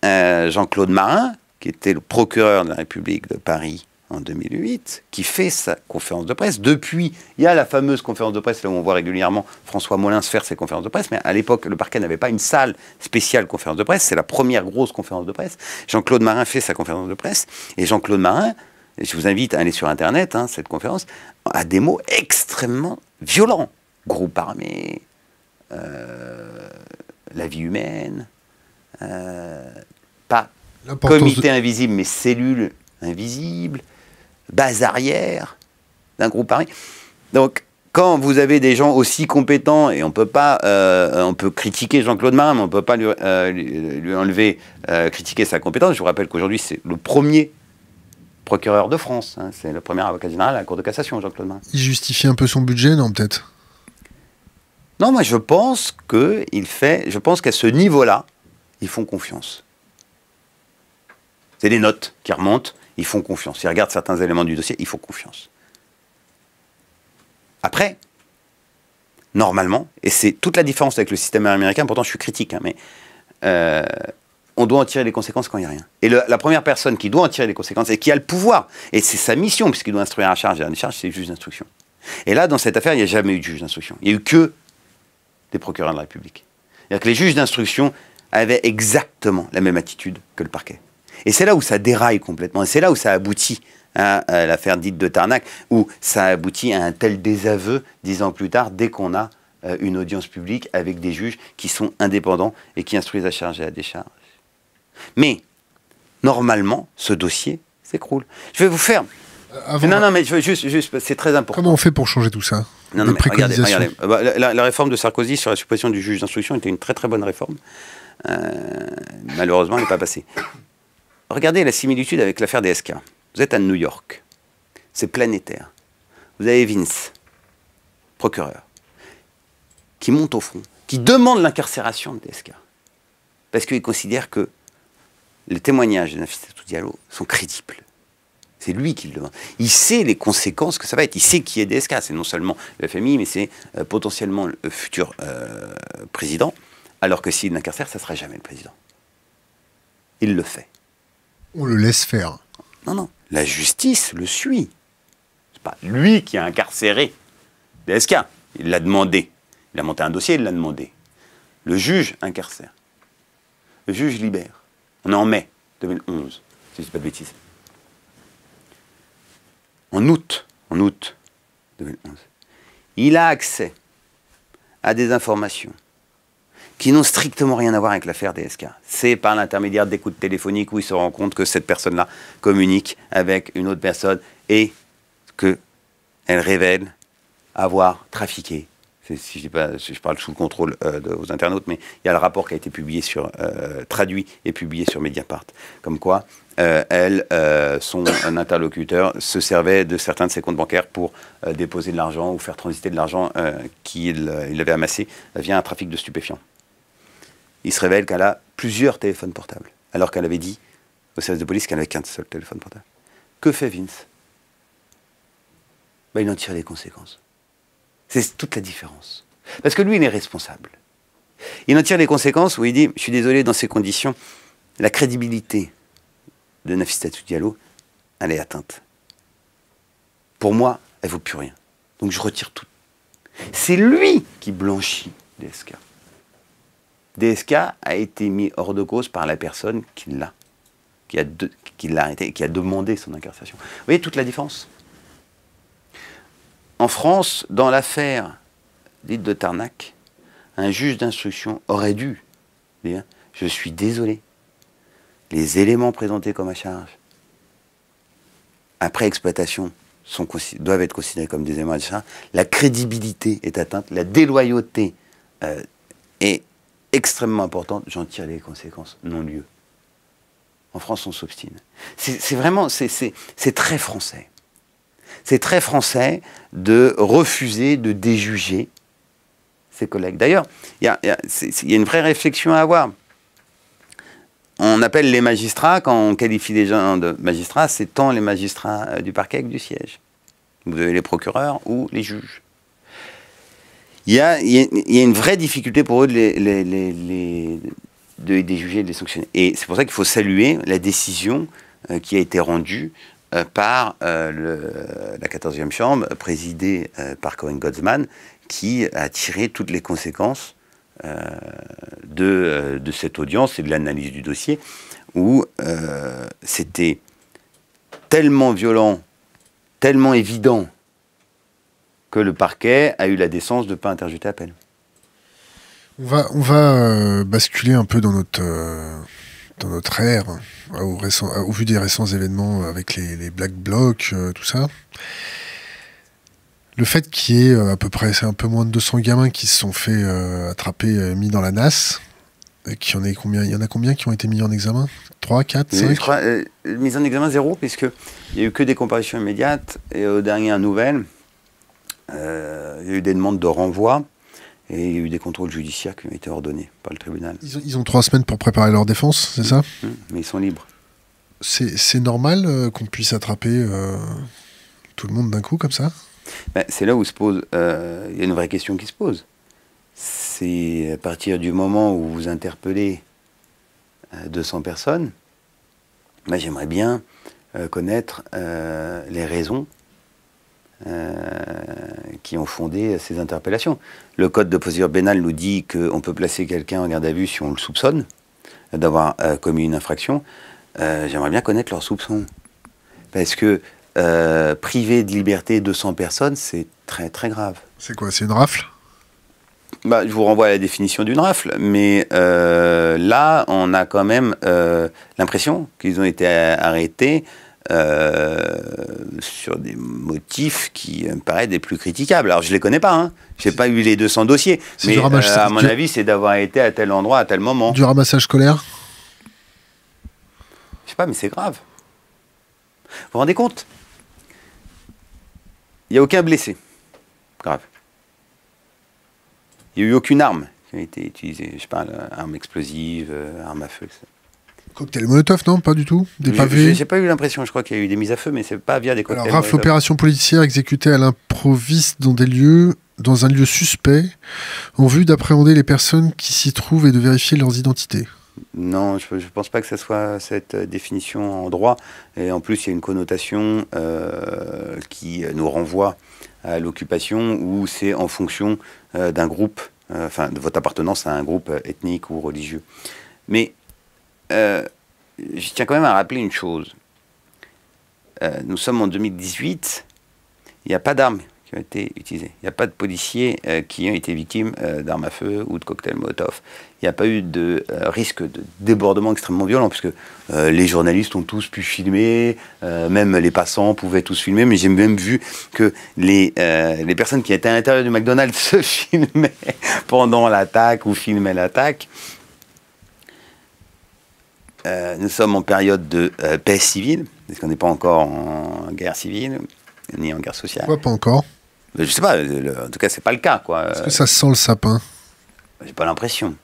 euh, Jean-Claude Marin, qui était le procureur de la République de Paris en 2008, qui fait sa conférence de presse. Depuis, il y a la fameuse conférence de presse, là où on voit régulièrement François Molins faire ses conférences de presse, mais à l'époque, le parquet n'avait pas une salle spéciale conférence de presse, c'est la première grosse conférence de presse. Jean-Claude Marin fait sa conférence de presse, et Jean-Claude Marin, et je vous invite à aller sur Internet, hein, cette conférence, a des mots extrêmement violents. Groupe armé, euh, la vie humaine, euh, pas comité invisible, mais cellule invisible, base arrière d'un groupe Paris. Donc, quand vous avez des gens aussi compétents, et on peut pas, euh, on peut critiquer Jean-Claude Marin, mais on ne peut pas lui, euh, enlever, euh, critiquer sa compétence. Je vous rappelle qu'aujourd'hui, c'est le premier procureur de France. Hein. c'est le premier avocat général à la Cour de cassation, Jean-Claude Marin. Il justifie un peu son budget, non, peut-être Non, moi, je pense il fait, je pense qu'à ce niveau-là, ils font confiance. C'est des notes qui remontent ils font confiance. Ils regardent certains éléments du dossier, ils font confiance. Après, normalement, et c'est toute la différence avec le système américain, pourtant je suis critique, hein, mais euh, on doit en tirer les conséquences quand il n'y a rien. Et la première personne qui doit en tirer les conséquences et qui a le pouvoir, et c'est sa mission, puisqu'il doit instruire à charge et à décharge, c'est le juge d'instruction. Et là, dans cette affaire, il n'y a jamais eu de juge d'instruction. Il n'y a eu que des procureurs de la République. C'est-à-dire que les juges d'instruction avaient exactement la même attitude que le parquet. Et c'est là où ça déraille complètement. Et c'est là où ça aboutit à l'affaire dite de Tarnac, où ça aboutit à un tel désaveu, dix ans plus tard, dès qu'on a euh, une audience publique avec des juges qui sont indépendants et qui instruisent à charge et à décharge. Mais, normalement, ce dossier s'écroule. Je vais vous faire... Euh, non, non, mais juste, c'est très important. Comment on fait pour changer tout ça non, non, regardez, ah bah, La, réforme de Sarkozy sur la suppression du juge d'instruction était une très très bonne réforme. Euh, malheureusement, elle n'est pas passée. Regardez la similitude avec l'affaire DSK. Vous êtes à New York. C'est planétaire. Vous avez Vince, procureur, qui monte au front, qui demande l'incarcération de DSK. Parce qu'il considère que les témoignages de Nafissatou Diallo sont crédibles. C'est lui qui le demande. Il sait les conséquences que ça va être. Il sait qui est DSK. C'est non seulement la famille, mais c'est euh, potentiellement le futur euh, président. Alors que s'il l'incarcère, ça ne sera jamais le président. Il le fait. On le laisse faire. Non, non. La justice le suit. C'est pas lui qui a incarcéré DSK. Il l'a demandé. Il a monté un dossier, il l'a demandé. Le juge incarcère. Le juge libère. On est en mai 2011, si je ne dis pas de bêtises. En août, en août 2011, il a accès à des informations qui n'ont strictement rien à voir avec l'affaire DSK. C'est par l'intermédiaire d'écoutes téléphoniques où ils se rendent compte que cette personne-là communique avec une autre personne et qu'elle révèle avoir trafiqué. Si je, dis pas, si je parle sous le contrôle aux euh, internautes, mais il y a le rapport qui a été publié sur, euh, traduit et publié sur Mediapart. Comme quoi, euh, elle, son interlocuteur, se servait de certains de ses comptes bancaires pour déposer de l'argent ou faire transiter de l'argent qu'il avait amassé via un trafic de stupéfiants il se révèle qu'elle a plusieurs téléphones portables, alors qu'elle avait dit au service de police qu'elle n'avait qu'un seul téléphone portable. Que fait Vince bah, Il en tire les conséquences. C'est toute la différence. Parce que lui, il est responsable. Il en tire les conséquences où il dit, je suis désolé, dans ces conditions, la crédibilité de Nafissatou Diallo, elle est atteinte. Pour moi, elle vaut plus rien. Donc je retire tout. C'est lui qui blanchit SK. DSK a été mis hors de cause par la personne qui l'a, qui a, qui l'a arrêté, qui a demandé son incarcération. Vous voyez toute la différence En France, dans l'affaire dite de Tarnac, un juge d'instruction aurait dû dire Je suis désolé, les éléments présentés comme à charge après exploitation doivent être considérés comme des éléments à charge. La crédibilité est atteinte, la déloyauté euh, est extrêmement importante, j'en tire les conséquences, non-lieu. En France, on s'obstine. C'est vraiment, c'est très français. C'est très français de refuser de déjuger ses collègues. D'ailleurs, il y, a une vraie réflexion à avoir. On appelle les magistrats, quand on qualifie des gens de magistrats, c'est tant les magistrats euh, du parquet que du siège. Vous avez les procureurs ou les juges il y a, une vraie difficulté pour eux de les, les, de, juger et de les sanctionner. Et c'est pour ça qu'il faut saluer la décision euh, qui a été rendue euh, par euh, la 14e Chambre, présidée par Cohen Godsman, qui a tiré toutes les conséquences de, de, cette audience et de l'analyse du dossier, où c'était tellement violent, tellement évident que le parquet a eu la décence de ne pas interjeter appel. On va, on va euh, basculer un peu dans notre, euh, dans notre ère, hein, euh, au, vu des récents événements avec les, Black Blocs, tout ça. Le fait qu'il y ait à peu près c'est un peu moins de 200 gamins qui se sont fait attraper, mis dans la NAS, en combien Il y en a combien qui ont été mis en examen 3, 4, 5 en examen zéro, puisque il n'y a eu que des comparaisons immédiates, et aux dernières nouvelles, euh, il y a eu des demandes de renvoi et il y a eu des contrôles judiciaires qui ont été ordonnés par le tribunal. Ils ont, trois semaines pour préparer leur défense, c'est ça mmh, mmh, Mais ils sont libres. C'est normal euh, qu'on puisse attraper euh, tout le monde d'un coup comme ça ben, C'est là où se pose. Il y a une vraie question qui se pose. C'est à partir du moment où vous interpellez 200 personnes, ben, j'aimerais bien connaître les raisons euh, qui ont fondé ces interpellations. Le code de procédure pénale nous dit qu'on peut placer quelqu'un en garde à vue si on le soupçonne d'avoir euh, commis une infraction. Euh, j'aimerais bien connaître leurs soupçons. Parce que priver de liberté 200 personnes, c'est très très grave. C'est quoi C'est une rafle bah, Je vous renvoie à la définition d'une rafle, mais là, on a quand même l'impression qu'ils ont été arrêtés euh, sur des motifs qui me paraissent des plus critiquables. Alors, je ne les connais pas, hein. je n'ai pas eu les 200 dossiers, mais euh, à mon avis, c'est d'avoir été à tel endroit, à tel moment. Du ramassage scolaire Je sais pas, mais c'est grave. Vous vous rendez compte Il n'y a aucun blessé. Grave. Il n'y a eu aucune arme qui a été utilisée. Je parle euh, arme explosive, arme à feu, etc. Cocktail Molotov, non Pas du tout Des pavés J'ai pas eu l'impression, je crois qu'il y a eu des mises à feu, mais c'est pas via des cocktails. Alors, raf opération policière exécutée à l'improviste dans des lieux dans un lieu suspect en vue d'appréhender les personnes qui s'y trouvent et de vérifier leurs identités. Non, je pense pas que ce soit cette définition en droit. Et en plus, il y a une connotation euh, qui nous renvoie à l'occupation où c'est en fonction euh, d'un groupe, euh, enfin de votre appartenance à un groupe ethnique ou religieux. Mais euh, je tiens quand même à rappeler une chose. Euh, nous sommes en 2018, il n'y a pas d'armes qui ont été utilisées. Il n'y a pas de policiers euh, qui ont été victimes d'armes à feu ou de cocktails Molotov. Il n'y a pas eu de risque de débordement extrêmement violent, puisque les journalistes ont tous pu filmer, même les passants pouvaient tous filmer, mais j'ai même vu que les, les personnes qui étaient à l'intérieur du McDonald's se filmaient pendant l'attaque ou filmaient l'attaque. Euh, nous sommes en période de euh, paix civile, est-ce qu'on n'est pas encore en guerre civile, ni en guerre sociale. Pourquoi pas encore euh, Je sais pas, en tout cas, c'est pas le cas. quoi. Est-ce que ça sent le sapin J'ai pas l'impression.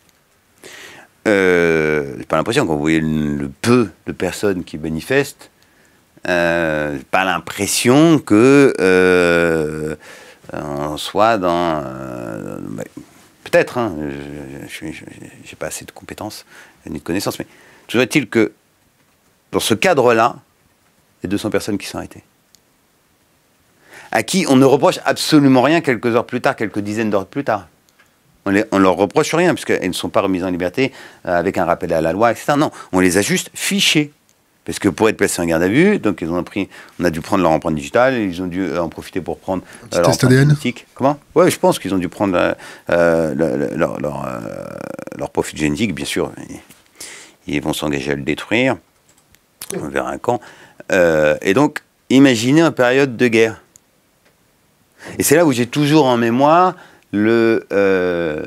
Euh, j'ai pas l'impression, quand vous voyez le, peu de personnes qui manifestent, j'ai pas l'impression que on soit dans. Bah, peut-être, hein, je n'ai pas assez de compétences ni de connaissances, mais Toujours est-il que, dans ce cadre-là, il y a 200 personnes qui sont arrêtées. À qui on ne reproche absolument rien quelques heures plus tard, quelques dizaines d'heures plus tard. On ne leur reproche rien, puisqu'elles ne sont pas remises en liberté euh, avec un rappel à la loi, etc. Non, on les a juste fichées. Parce que pour être placé en garde à vue, donc ils ont on a dû prendre leur empreinte digitale, ils ont dû euh, en profiter pour prendre euh, leur test Génétique. Comment Ouais, je pense qu'ils ont dû prendre leur, leur, leur, profil génétique, bien sûr ils vont s'engager à le détruire vers un camp. et donc, imaginez en période de guerre. Et c'est là où j'ai toujours en mémoire le, euh,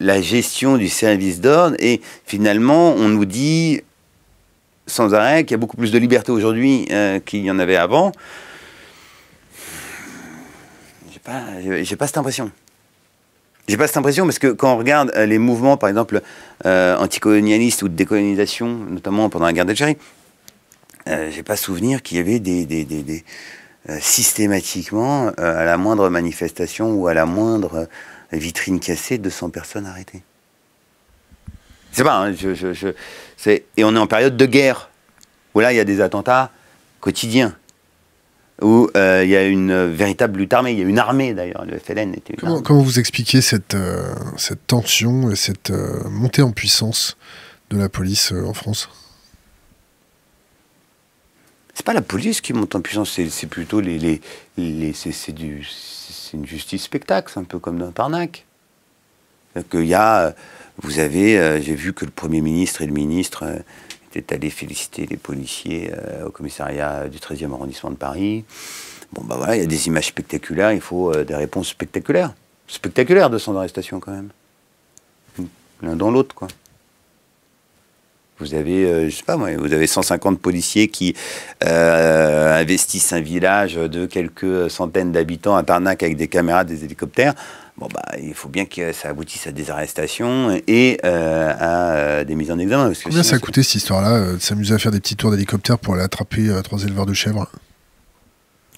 la gestion du service d'ordre. Et finalement, on nous dit sans arrêt qu'il y a beaucoup plus de liberté aujourd'hui euh, qu'il y en avait avant. J'ai pas, pas cette impression. J'ai pas cette impression parce que quand on regarde euh, les mouvements, par exemple, euh, anticolonialistes ou de décolonisation, notamment pendant la guerre d'Algérie, euh, j'ai pas souvenir qu'il y avait des, des, des, des systématiquement à la moindre manifestation ou à la moindre vitrine cassée, 200 personnes arrêtées. C'est pas, hein, je je, je, et on est en période de guerre où là il y a des attentats quotidiens où euh, il y a une véritable lutte armée, il y a une armée d'ailleurs, le FLN était une comment vous expliquez cette, euh, tension et cette euh, montée en puissance de la police en France C'est pas la police qui monte en puissance, c'est plutôt les... les c'est une justice spectacle, c'est un peu comme dans Parnac. Il y a... Vous avez... J'ai vu que le Premier ministre et le ministre est allé féliciter les policiers euh, au commissariat du 13e arrondissement de Paris. Bon, ben bah voilà, il y a des images spectaculaires, il faut euh, des réponses spectaculaires. Spectaculaires de son arrestation, quand même. L'un dans l'autre, quoi. Vous avez, euh, je sais pas moi, vous avez 150 policiers qui euh, investissent un village de quelques centaines d'habitants à Tarnac avec des caméras, des hélicoptères. Bon bah, il faut bien que ça aboutisse à des arrestations et euh, à des mises en examen. Combien ça a coûté cette histoire-là, de s'amuser à faire des petits tours d'hélicoptère pour aller attraper trois éleveurs de chèvres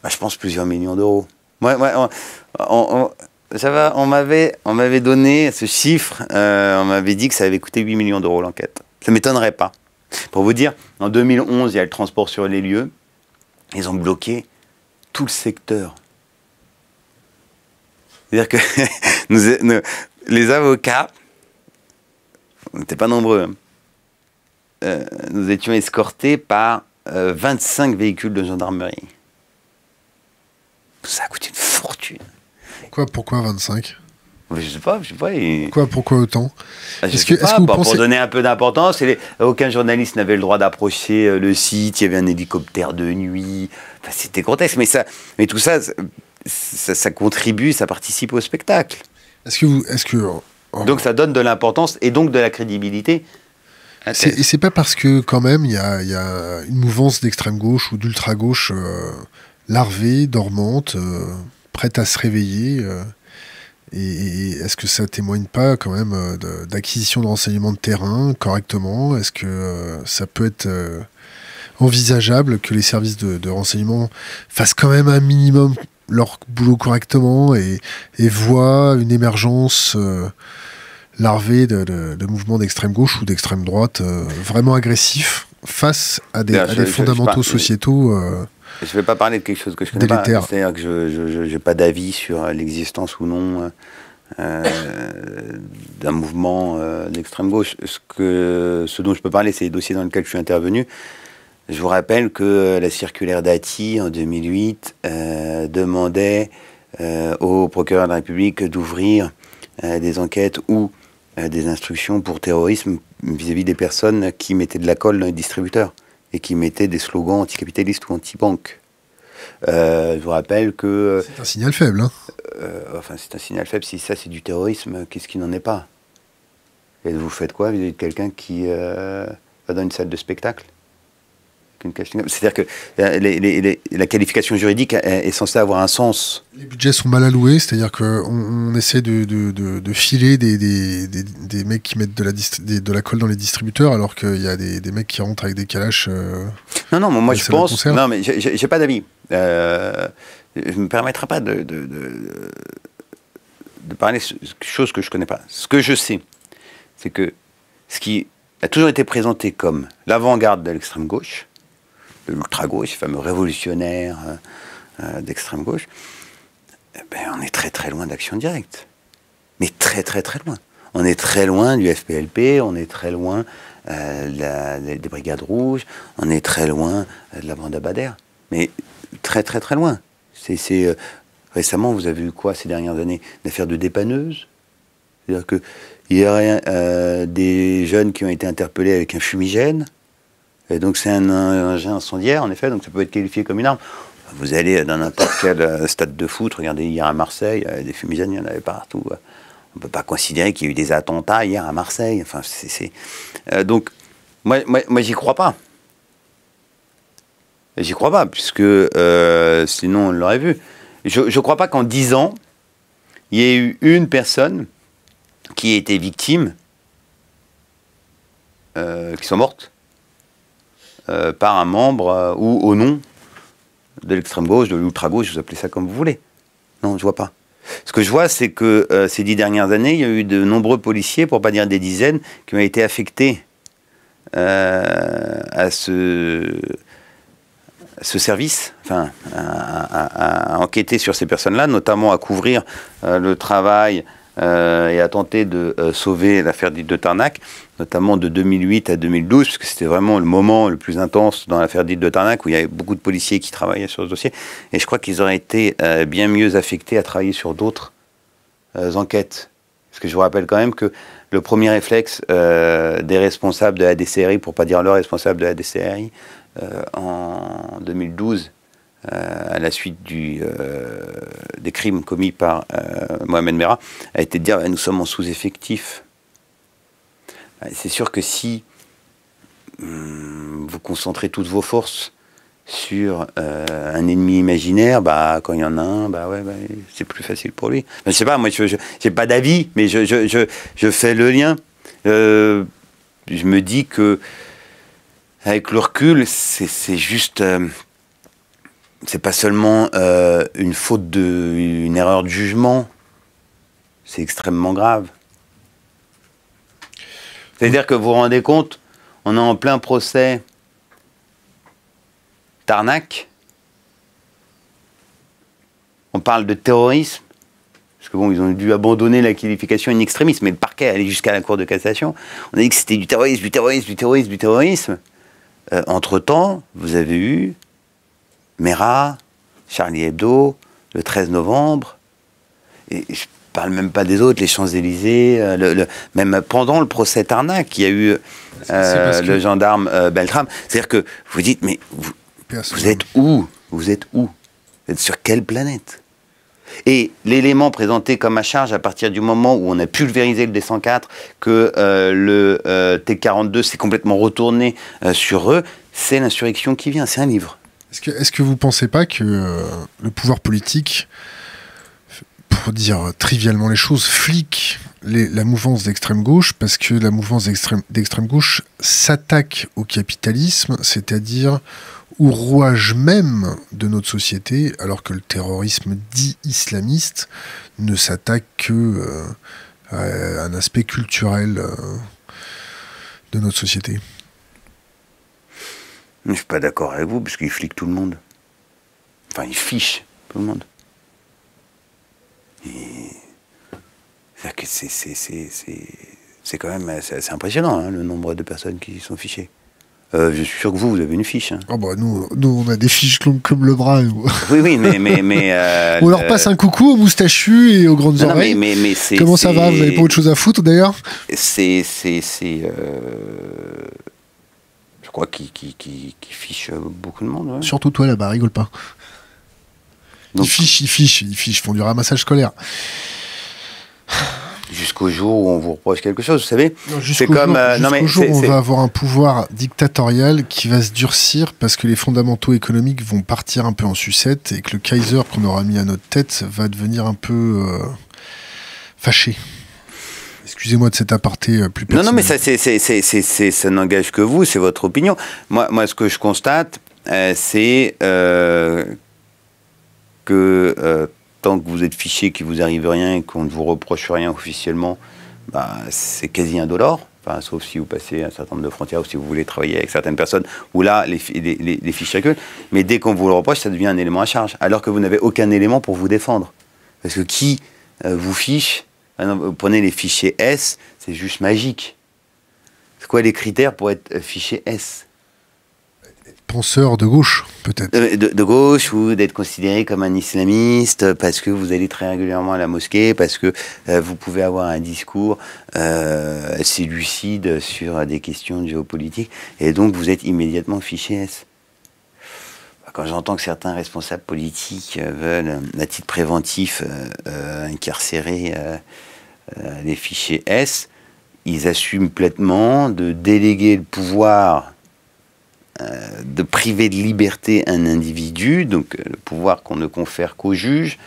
bah, Je pense plusieurs millions d'euros. on, on m'avait donné ce chiffre, on m'avait dit que ça avait coûté 8 millions d'euros l'enquête. Ça ne m'étonnerait pas. Pour vous dire, en 2011, il y a le transport sur les lieux. Ils ont bloqué tout le secteur. C'est-à-dire que les avocats, on n'était pas nombreux, hein. euh, nous étions escortés par 25 euh, véhicules de gendarmerie. Ça a coûté une fortune. pourquoi 25 je sais pas, je sais pas. Quoi, pourquoi autant ah, que, bah, pour, donner un peu d'importance, aucun journaliste n'avait le droit d'approcher euh, le site, il y avait un hélicoptère de nuit, c'était grotesque, mais, ça, mais tout ça ça, contribue, ça participe au spectacle. Est-ce que vous... Est que, oh, oh. Donc ça donne de l'importance et donc de la crédibilité. Et c'est pas parce que quand même il y, a, une mouvance d'extrême gauche ou d'ultra gauche euh, larvée, dormante, euh, prête à se réveiller. Et, est-ce que ça témoigne pas quand même euh, d'acquisition de renseignements de terrain correctement Est-ce que euh, ça peut être euh, envisageable que les services de, renseignement fassent quand même un minimum leur boulot correctement et, voient une émergence larvée de, mouvements d'extrême gauche ou d'extrême droite vraiment agressifs face à des, fondamentaux sociétaux je ne vais pas parler de quelque chose que je connais pas. C'est-à-dire que je n'ai pas d'avis sur l'existence ou non euh, euh, d'un mouvement euh, d'extrême gauche. Ce, que, ce dont je peux parler, c'est les dossiers dans lesquels je suis intervenu. Je vous rappelle que la circulaire Dati, en 2008, demandait au procureur de la République d'ouvrir des enquêtes ou des instructions pour terrorisme vis-à-vis -vis des personnes qui mettaient de la colle dans les distributeurs et qui mettaient des slogans anticapitalistes ou anti-banques. Euh, je vous rappelle que. Euh, c'est un signal faible. Hein. Euh, enfin, c'est un signal faible. Si ça, c'est du terrorisme, qu'est-ce qui n'en est pas Et vous faites quoi vis-à-vis de quelqu'un qui va dans une salle de spectacle c'est-à-dire que euh, la qualification juridique est, censée avoir un sens. Les budgets sont mal alloués, c'est-à-dire qu'on on essaie de, filer des, mecs qui mettent de la, colle dans les distributeurs, alors qu'il y a des, mecs qui rentrent avec des calaches. Euh, non, non, moi je pense. Non, mais j'ai pas d'avis. Euh, je me permettrai pas de, de, de parler de choses que je connais pas. Ce que je sais, c'est que ce qui a toujours été présenté comme l'avant-garde de l'extrême gauche, de l'ultra-gauche, ces fameux révolutionnaires euh, euh, d'extrême gauche, eh ben, on est très très loin d'action directe. Mais très très très loin. On est très loin du FPLP, on est très loin euh, des Brigades Rouges, on est très loin de la bande Bader. Mais très très très loin. C'est, récemment, vous avez eu quoi ces dernières années Une affaire de dépanneuse C'est-à-dire qu'il y a des jeunes qui ont été interpellés avec un fumigène. Et donc c'est un, engin incendiaire, en effet, donc ça peut être qualifié comme une arme. Vous allez dans n'importe quel euh, stade de foot, regardez hier à Marseille, il y avait des fumigènes, il y en avait partout. Euh. On ne peut pas considérer qu'il y a eu des attentats hier à Marseille. Enfin, euh, donc, moi, moi, moi j'y crois pas. J'y crois pas, puisque sinon on l'aurait vu. Je ne crois pas qu'en dix ans, il y ait eu une personne qui ait été victime, qui soit morte, euh, par un membre euh, ou au nom de l'extrême gauche, de l'ultra gauche, vous appelez ça comme vous voulez. Non, je vois pas. Ce que je vois, c'est que euh, ces dix dernières années, il y a eu de nombreux policiers, pour pas dire des dizaines, qui ont été affectés à ce, service, enfin, à, enquêter sur ces personnes-là, notamment à couvrir le travail euh, et a tenté de euh, sauver l'affaire dite de Tarnac, notamment de 2008 à 2012, parce que c'était vraiment le moment le plus intense dans l'affaire dite de Tarnac, où il y avait beaucoup de policiers qui travaillaient sur ce dossier. Et je crois qu'ils auraient été euh, bien mieux affectés à travailler sur d'autres enquêtes. Parce que je vous rappelle quand même que le premier réflexe des responsables de la DCRI, pour pas dire leurs responsable de la DCRI, en 2012, euh, à la suite du, euh, des crimes commis par euh, Mohamed Merah, a été de dire bah, nous sommes en sous-effectif. Bah, c'est sûr que si hum, vous concentrez toutes vos forces sur un ennemi imaginaire, bah quand il y en a un, bah ouais, bah, c'est plus facile pour lui. Je je sais pas, moi je j'ai pas d'avis, mais je, je, je, je, fais le lien. je me dis que avec le recul, c'est juste c'est pas seulement euh, une faute de, une erreur de jugement. C'est extrêmement grave. C'est-à-dire que vous vous rendez compte, on est en plein procès tarnac, On parle de terrorisme. Parce que bon, ils ont dû abandonner la qualification in extremis, mais le parquet allait jusqu'à la Cour de cassation. On a dit que c'était du terrorisme, du terrorisme, du terrorisme, du terrorisme. Euh, entre-temps, vous avez eu Mera, Charlie Hebdo, le 13 novembre. Et je parle même pas des autres, les Champs-Élysées, euh, même pendant le procès Tarnac, il y a eu euh, le gendarme euh, Beltram. C'est-à-dire que vous dites, mais vous, êtes où Vous êtes où Vous êtes sur quelle planète et l'élément présenté comme à charge à partir du moment où on a pulvérisé le D104, que le T42 s'est complètement retourné sur eux, c'est l'insurrection qui vient, c'est un livre. Est-ce que, vous ne vous pensez pas que euh, le pouvoir politique, pour dire trivialement les choses, flique la mouvance d'extrême gauche parce que la mouvance d'extrême gauche s'attaque au capitalisme, c'est-à-dire au rouage même de notre société, alors que le terrorisme dit islamiste ne s'attaque que euh, à un aspect culturel euh, de notre société. Je ne suis pas d'accord avec vous, parce qu'ils fliquent tout le monde. Enfin, ils fichent tout le monde. C'est quand même assez impressionnant, hein, le nombre de personnes qui sont fichées. Euh, je suis sûr que vous, vous avez une fiche. Hein. Ah bah nous, nous, on a des fiches longues comme le bras. Oui, oui, mais. mais, mais euh, on leur passe un coucou aux moustachus et aux grandes oreilles. Comment ça va Vous n'avez pas autre chose à foutre d'ailleurs C'est. Euh, je crois, qui, qui, fiche beaucoup de monde. Surtout toi là-bas, rigole pas. ils fichent, ils fichent, ils fichent, font du ramassage scolaire. Jusqu'au jour où on vous reproche quelque chose, vous savez. jusqu'au Jour, euh, où on va avoir un pouvoir dictatorial qui va se durcir parce que les fondamentaux économiques vont partir un peu en sucette et que le Kaiser qu'on aura mis à notre tête va devenir un peu euh, fâché. Excusez-moi de cet aparté euh, plus personnel. Non, non, mais ça, c'est, ça n'engage que vous, c'est votre opinion. Moi, moi, ce que je constate, euh, c'est euh, que tant que vous êtes fiché, qu'il vous arrive rien qu'on ne vous reproche rien officiellement, bah, c'est quasi indolore. Enfin, sauf si vous passez un certain nombre de frontières ou si vous voulez travailler avec certaines personnes, où là, les, les fiches circulent. Mais dès qu'on vous le reproche, ça devient un élément à charge, alors que vous n'avez aucun élément pour vous défendre. Parce que qui vous fiche ah vous prenez les fichiers S, c'est juste magique. C'est quoi les critères pour être fichier S Penseur de gauche, peut-être. Euh, de, gauche ou d'être considéré comme un islamiste parce que vous allez très régulièrement à la mosquée, parce que euh, vous pouvez avoir un discours assez euh, lucide sur des questions géopolitiques, et donc vous êtes immédiatement fichier S bah, quand j'entends que certains responsables politiques veulent, à titre préventif, incarcérer euh, les fichiers S, ils assument pleinement de déléguer le pouvoir euh, de priver de liberté un individu, donc euh, le pouvoir qu'on ne confère qu'au juge,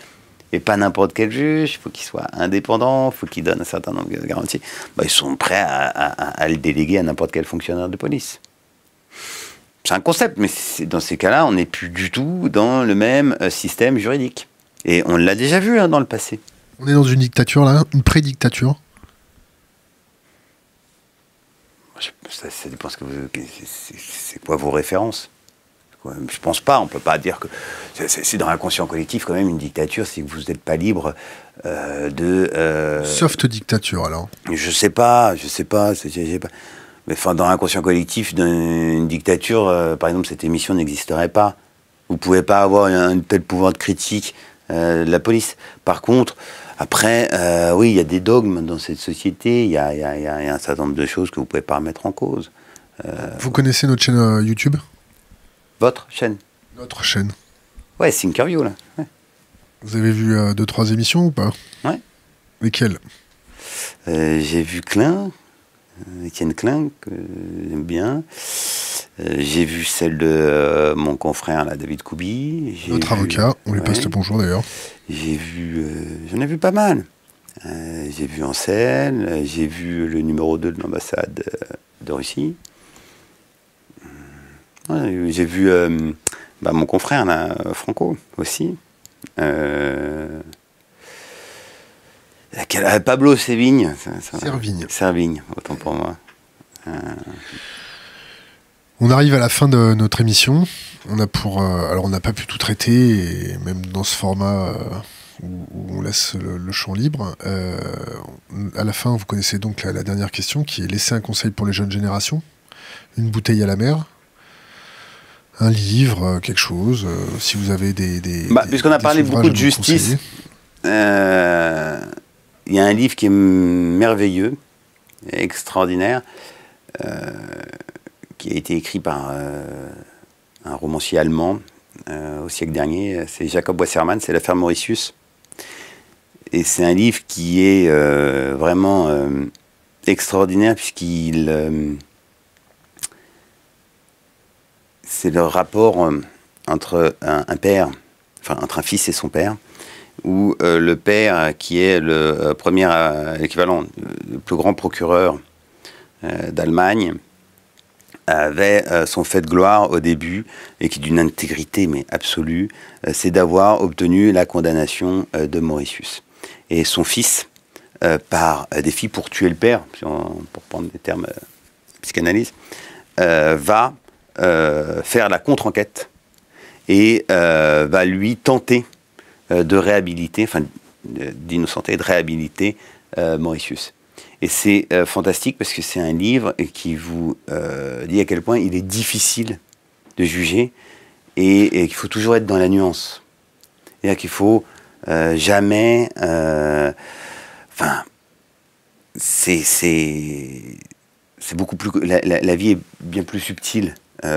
et pas n'importe quel juge, il faut qu'il soit indépendant, il faut qu'il donne un certain nombre de garanties, bah, ils sont prêts à, le déléguer à n'importe quel fonctionnaire de police. C'est un concept, mais dans ces cas-là, on n'est plus du tout dans le même système juridique. Et on l'a déjà vu hein, dans le passé. On est dans une dictature là, une pré-dictature. Ça, dépend ce que vous. C'est quoi vos références Je pense pas. On peut pas dire que. C'est dans l'inconscient collectif quand même une dictature si vous n'êtes pas libre euh, de. Euh, Soft dictature alors. Je sais pas. Je sais pas. Je sais pas. Mais enfin, dans l'inconscient collectif, d'une une dictature, euh, par exemple, cette émission n'existerait pas. Vous pouvez pas avoir un, un tel pouvoir de critique de la police. Par contre, après, euh, oui, il y a des dogmes dans cette société, il y, a un certain nombre de choses que vous ne pouvez pas remettre en cause. Euh, vous connaissez notre chaîne euh, YouTube Votre chaîne Notre chaîne. Ouais, c'est interview là. Vous avez vu deux, trois émissions ou pas Ouais. Lesquelles J'ai vu Klein, Étienne Klein, que j'aime bien. Euh, j'ai vu celle de euh, mon confrère là, David Koubi. Notre avocat, on lui passe le bonjour d'ailleurs. J'ai vu, euh, j'en ai vu pas mal. j'ai vu en j'ai vu le numéro 2 de l'ambassade de Russie. j'ai vu bah, mon confrère là, Franco aussi. Pablo Sévigne. Servigne. Servigne, autant pour moi. On arrive à la fin de notre émission. On a pour, euh, alors on n'a pas pu tout traiter, même dans ce format euh, où, on laisse le, champ libre. Euh, à la fin, vous connaissez donc la, dernière question qui est laisser un conseil pour les jeunes générations, une bouteille à la mer, un livre, quelque chose. si vous avez des, bah, puisqu'on a parlé beaucoup de justice, il y a un livre qui est merveilleux, extraordinaire qui a été écrit par euh, un romancier allemand euh, au siècle dernier. C'est Jacob Wassermann, c'est L'affaire Mauritius. Et c'est un livre qui est euh, vraiment extraordinaire puisqu'il c'est le rapport entre un, père, enfin entre un fils et son père, où le père, qui est le premier, équivalent, le plus grand procureur d'Allemagne, avait euh, son fait de gloire au début et qui d'une intégrité mais absolue, euh, c'est d'avoir obtenu la condamnation euh, de Mauritius. Et son fils, par défi pour tuer le père, pour prendre des termes psychanalyse, va faire la contre-enquête et va lui tenter de réhabiliter, enfin d'innocenter, de réhabiliter Mauritius. Et c'est euh, fantastique parce que c'est un livre qui vous euh, dit à quel point il est difficile de juger et, qu'il faut toujours être dans la nuance. C'est-à-dire qu'il faut euh, jamais. Enfin, c'est c'est beaucoup plus la, vie est bien plus subtile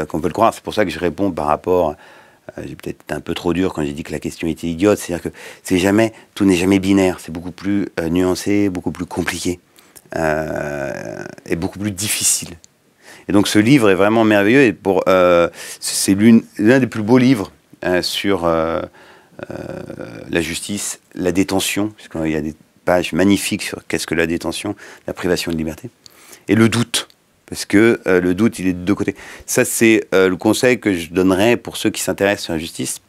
qu'on peut le croire. C'est pour ça que je réponds par rapport j'ai peut-être été un peu trop dur quand j'ai dit que la question était idiote. C'est-à-dire que c'est jamais, tout n'est jamais binaire. C'est beaucoup plus nuancé, beaucoup plus compliqué. Euh, est beaucoup plus difficile. Et donc ce livre est vraiment merveilleux et pour euh, c'est l'un des plus beaux livres euh, sur la justice, la détention, puisqu'il y a des pages magnifiques sur qu'est-ce que la détention, la privation de liberté, et le doute, parce que le doute il est de deux côtés. Ça c'est le conseil que je donnerais pour ceux qui s'intéressent à la justice,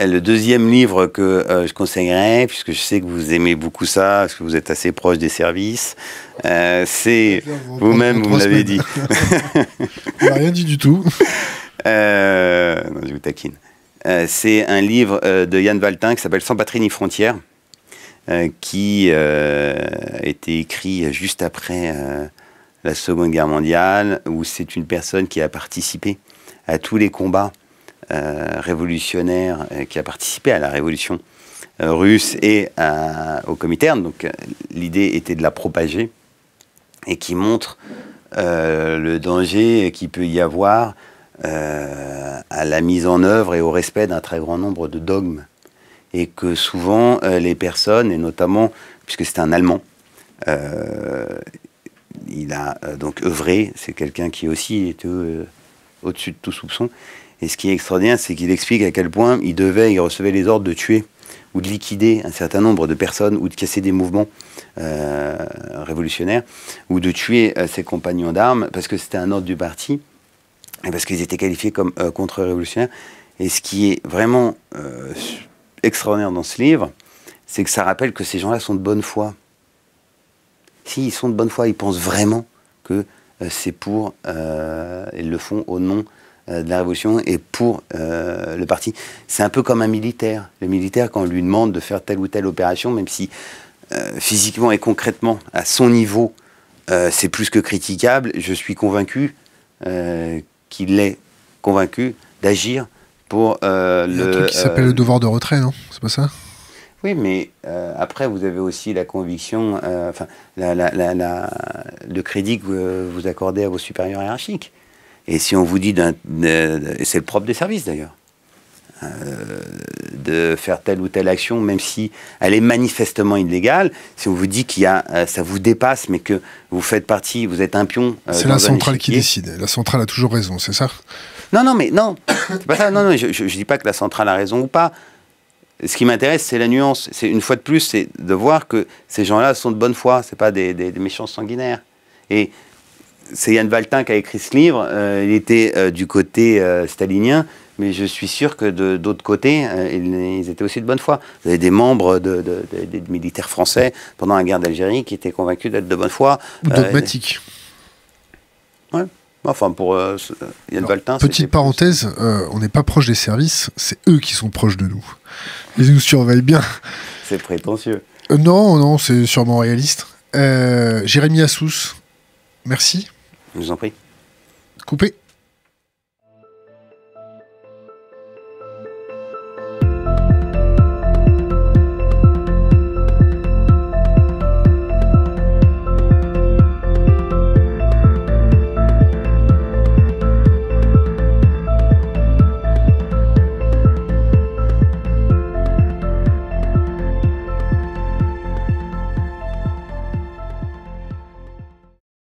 euh, le deuxième livre que euh, je conseillerais, puisque je sais que vous aimez beaucoup ça, parce que vous êtes assez proche des services, euh, c'est vous-même, vous, me l'avez dit. rien dit du tout. non, je vous taquine. c'est un livre de Yann Valtin qui s'appelle Sans patrie ni frontières, qui a été écrit juste après la Seconde Guerre mondiale, où c'est une personne qui a participé à tous les combats euh, révolutionnaire euh, qui a participé à la révolution euh, russe et au Comintern. Donc l'idée était de la propager et qui montre le danger qu'il peut y avoir à la mise en œuvre et au respect d'un très grand nombre de dogmes. Et que souvent les personnes, et notamment, puisque c'est un Allemand, il a donc œuvré, c'est quelqu'un qui aussi était au-dessus de tout soupçon, et ce qui est extraordinaire, c'est qu'il explique à quel point il devait, il recevait les ordres de tuer ou de liquider un certain nombre de personnes ou de casser des mouvements euh, révolutionnaires ou de tuer euh, ses compagnons d'armes parce que c'était un ordre du parti et parce qu'ils étaient qualifiés comme euh, contre-révolutionnaires. Et ce qui est vraiment extraordinaire dans ce livre, c'est que ça rappelle que ces gens-là sont de bonne foi. Si, ils sont de bonne foi, ils pensent vraiment que c'est pour, ils le font au nom euh, de la Révolution et pour euh, le parti. C'est un peu comme un militaire. Le militaire, quand on lui demande de faire telle ou telle opération, même si euh, physiquement et concrètement, à son niveau, c'est plus que critiquable, je suis convaincu qu'il est convaincu d'agir pour le... Le truc qui s'appelle le devoir de retrait, non C'est pas ça oui, mais après, vous avez aussi la conviction, enfin, le crédit que vous accordez à vos supérieurs hiérarchiques. Et si on vous dit, euh, et c'est le propre des services d'ailleurs, euh, de faire telle ou telle action, même si elle est manifestement illégale, si on vous dit que euh, ça vous dépasse, mais que vous faites partie, vous êtes un pion. c'est la centrale qui décide. La centrale a toujours raison, c'est ça Non, non, mais non, c'est pas ça. je, ne dis pas que la centrale a raison ou pas. Ce qui m'intéresse, c'est la nuance. C'est une fois de plus, c'est de voir que ces gens-là sont de bonne foi. C'est pas des, des, des méchants sanguinaires. Et c'est Yann Valtin qui a écrit ce livre. Euh, il était euh, du côté euh, stalinien, mais je suis sûr que de d'autres côtés, ils étaient aussi de bonne foi. Vous avez des membres de, des militaires français pendant la guerre d'Algérie qui étaient convaincus d'être de bonne foi. Ou dogmatiques. Ouais. Enfin, pour Yann Valtin. Petite parenthèse, on n'est pas proche des services, c'est eux qui sont proches de nous. Ils nous surveillent bien. C'est prétentieux. non, non, c'est sûrement réaliste. Jérémy Assous, merci. Je vous en prie. Coupez.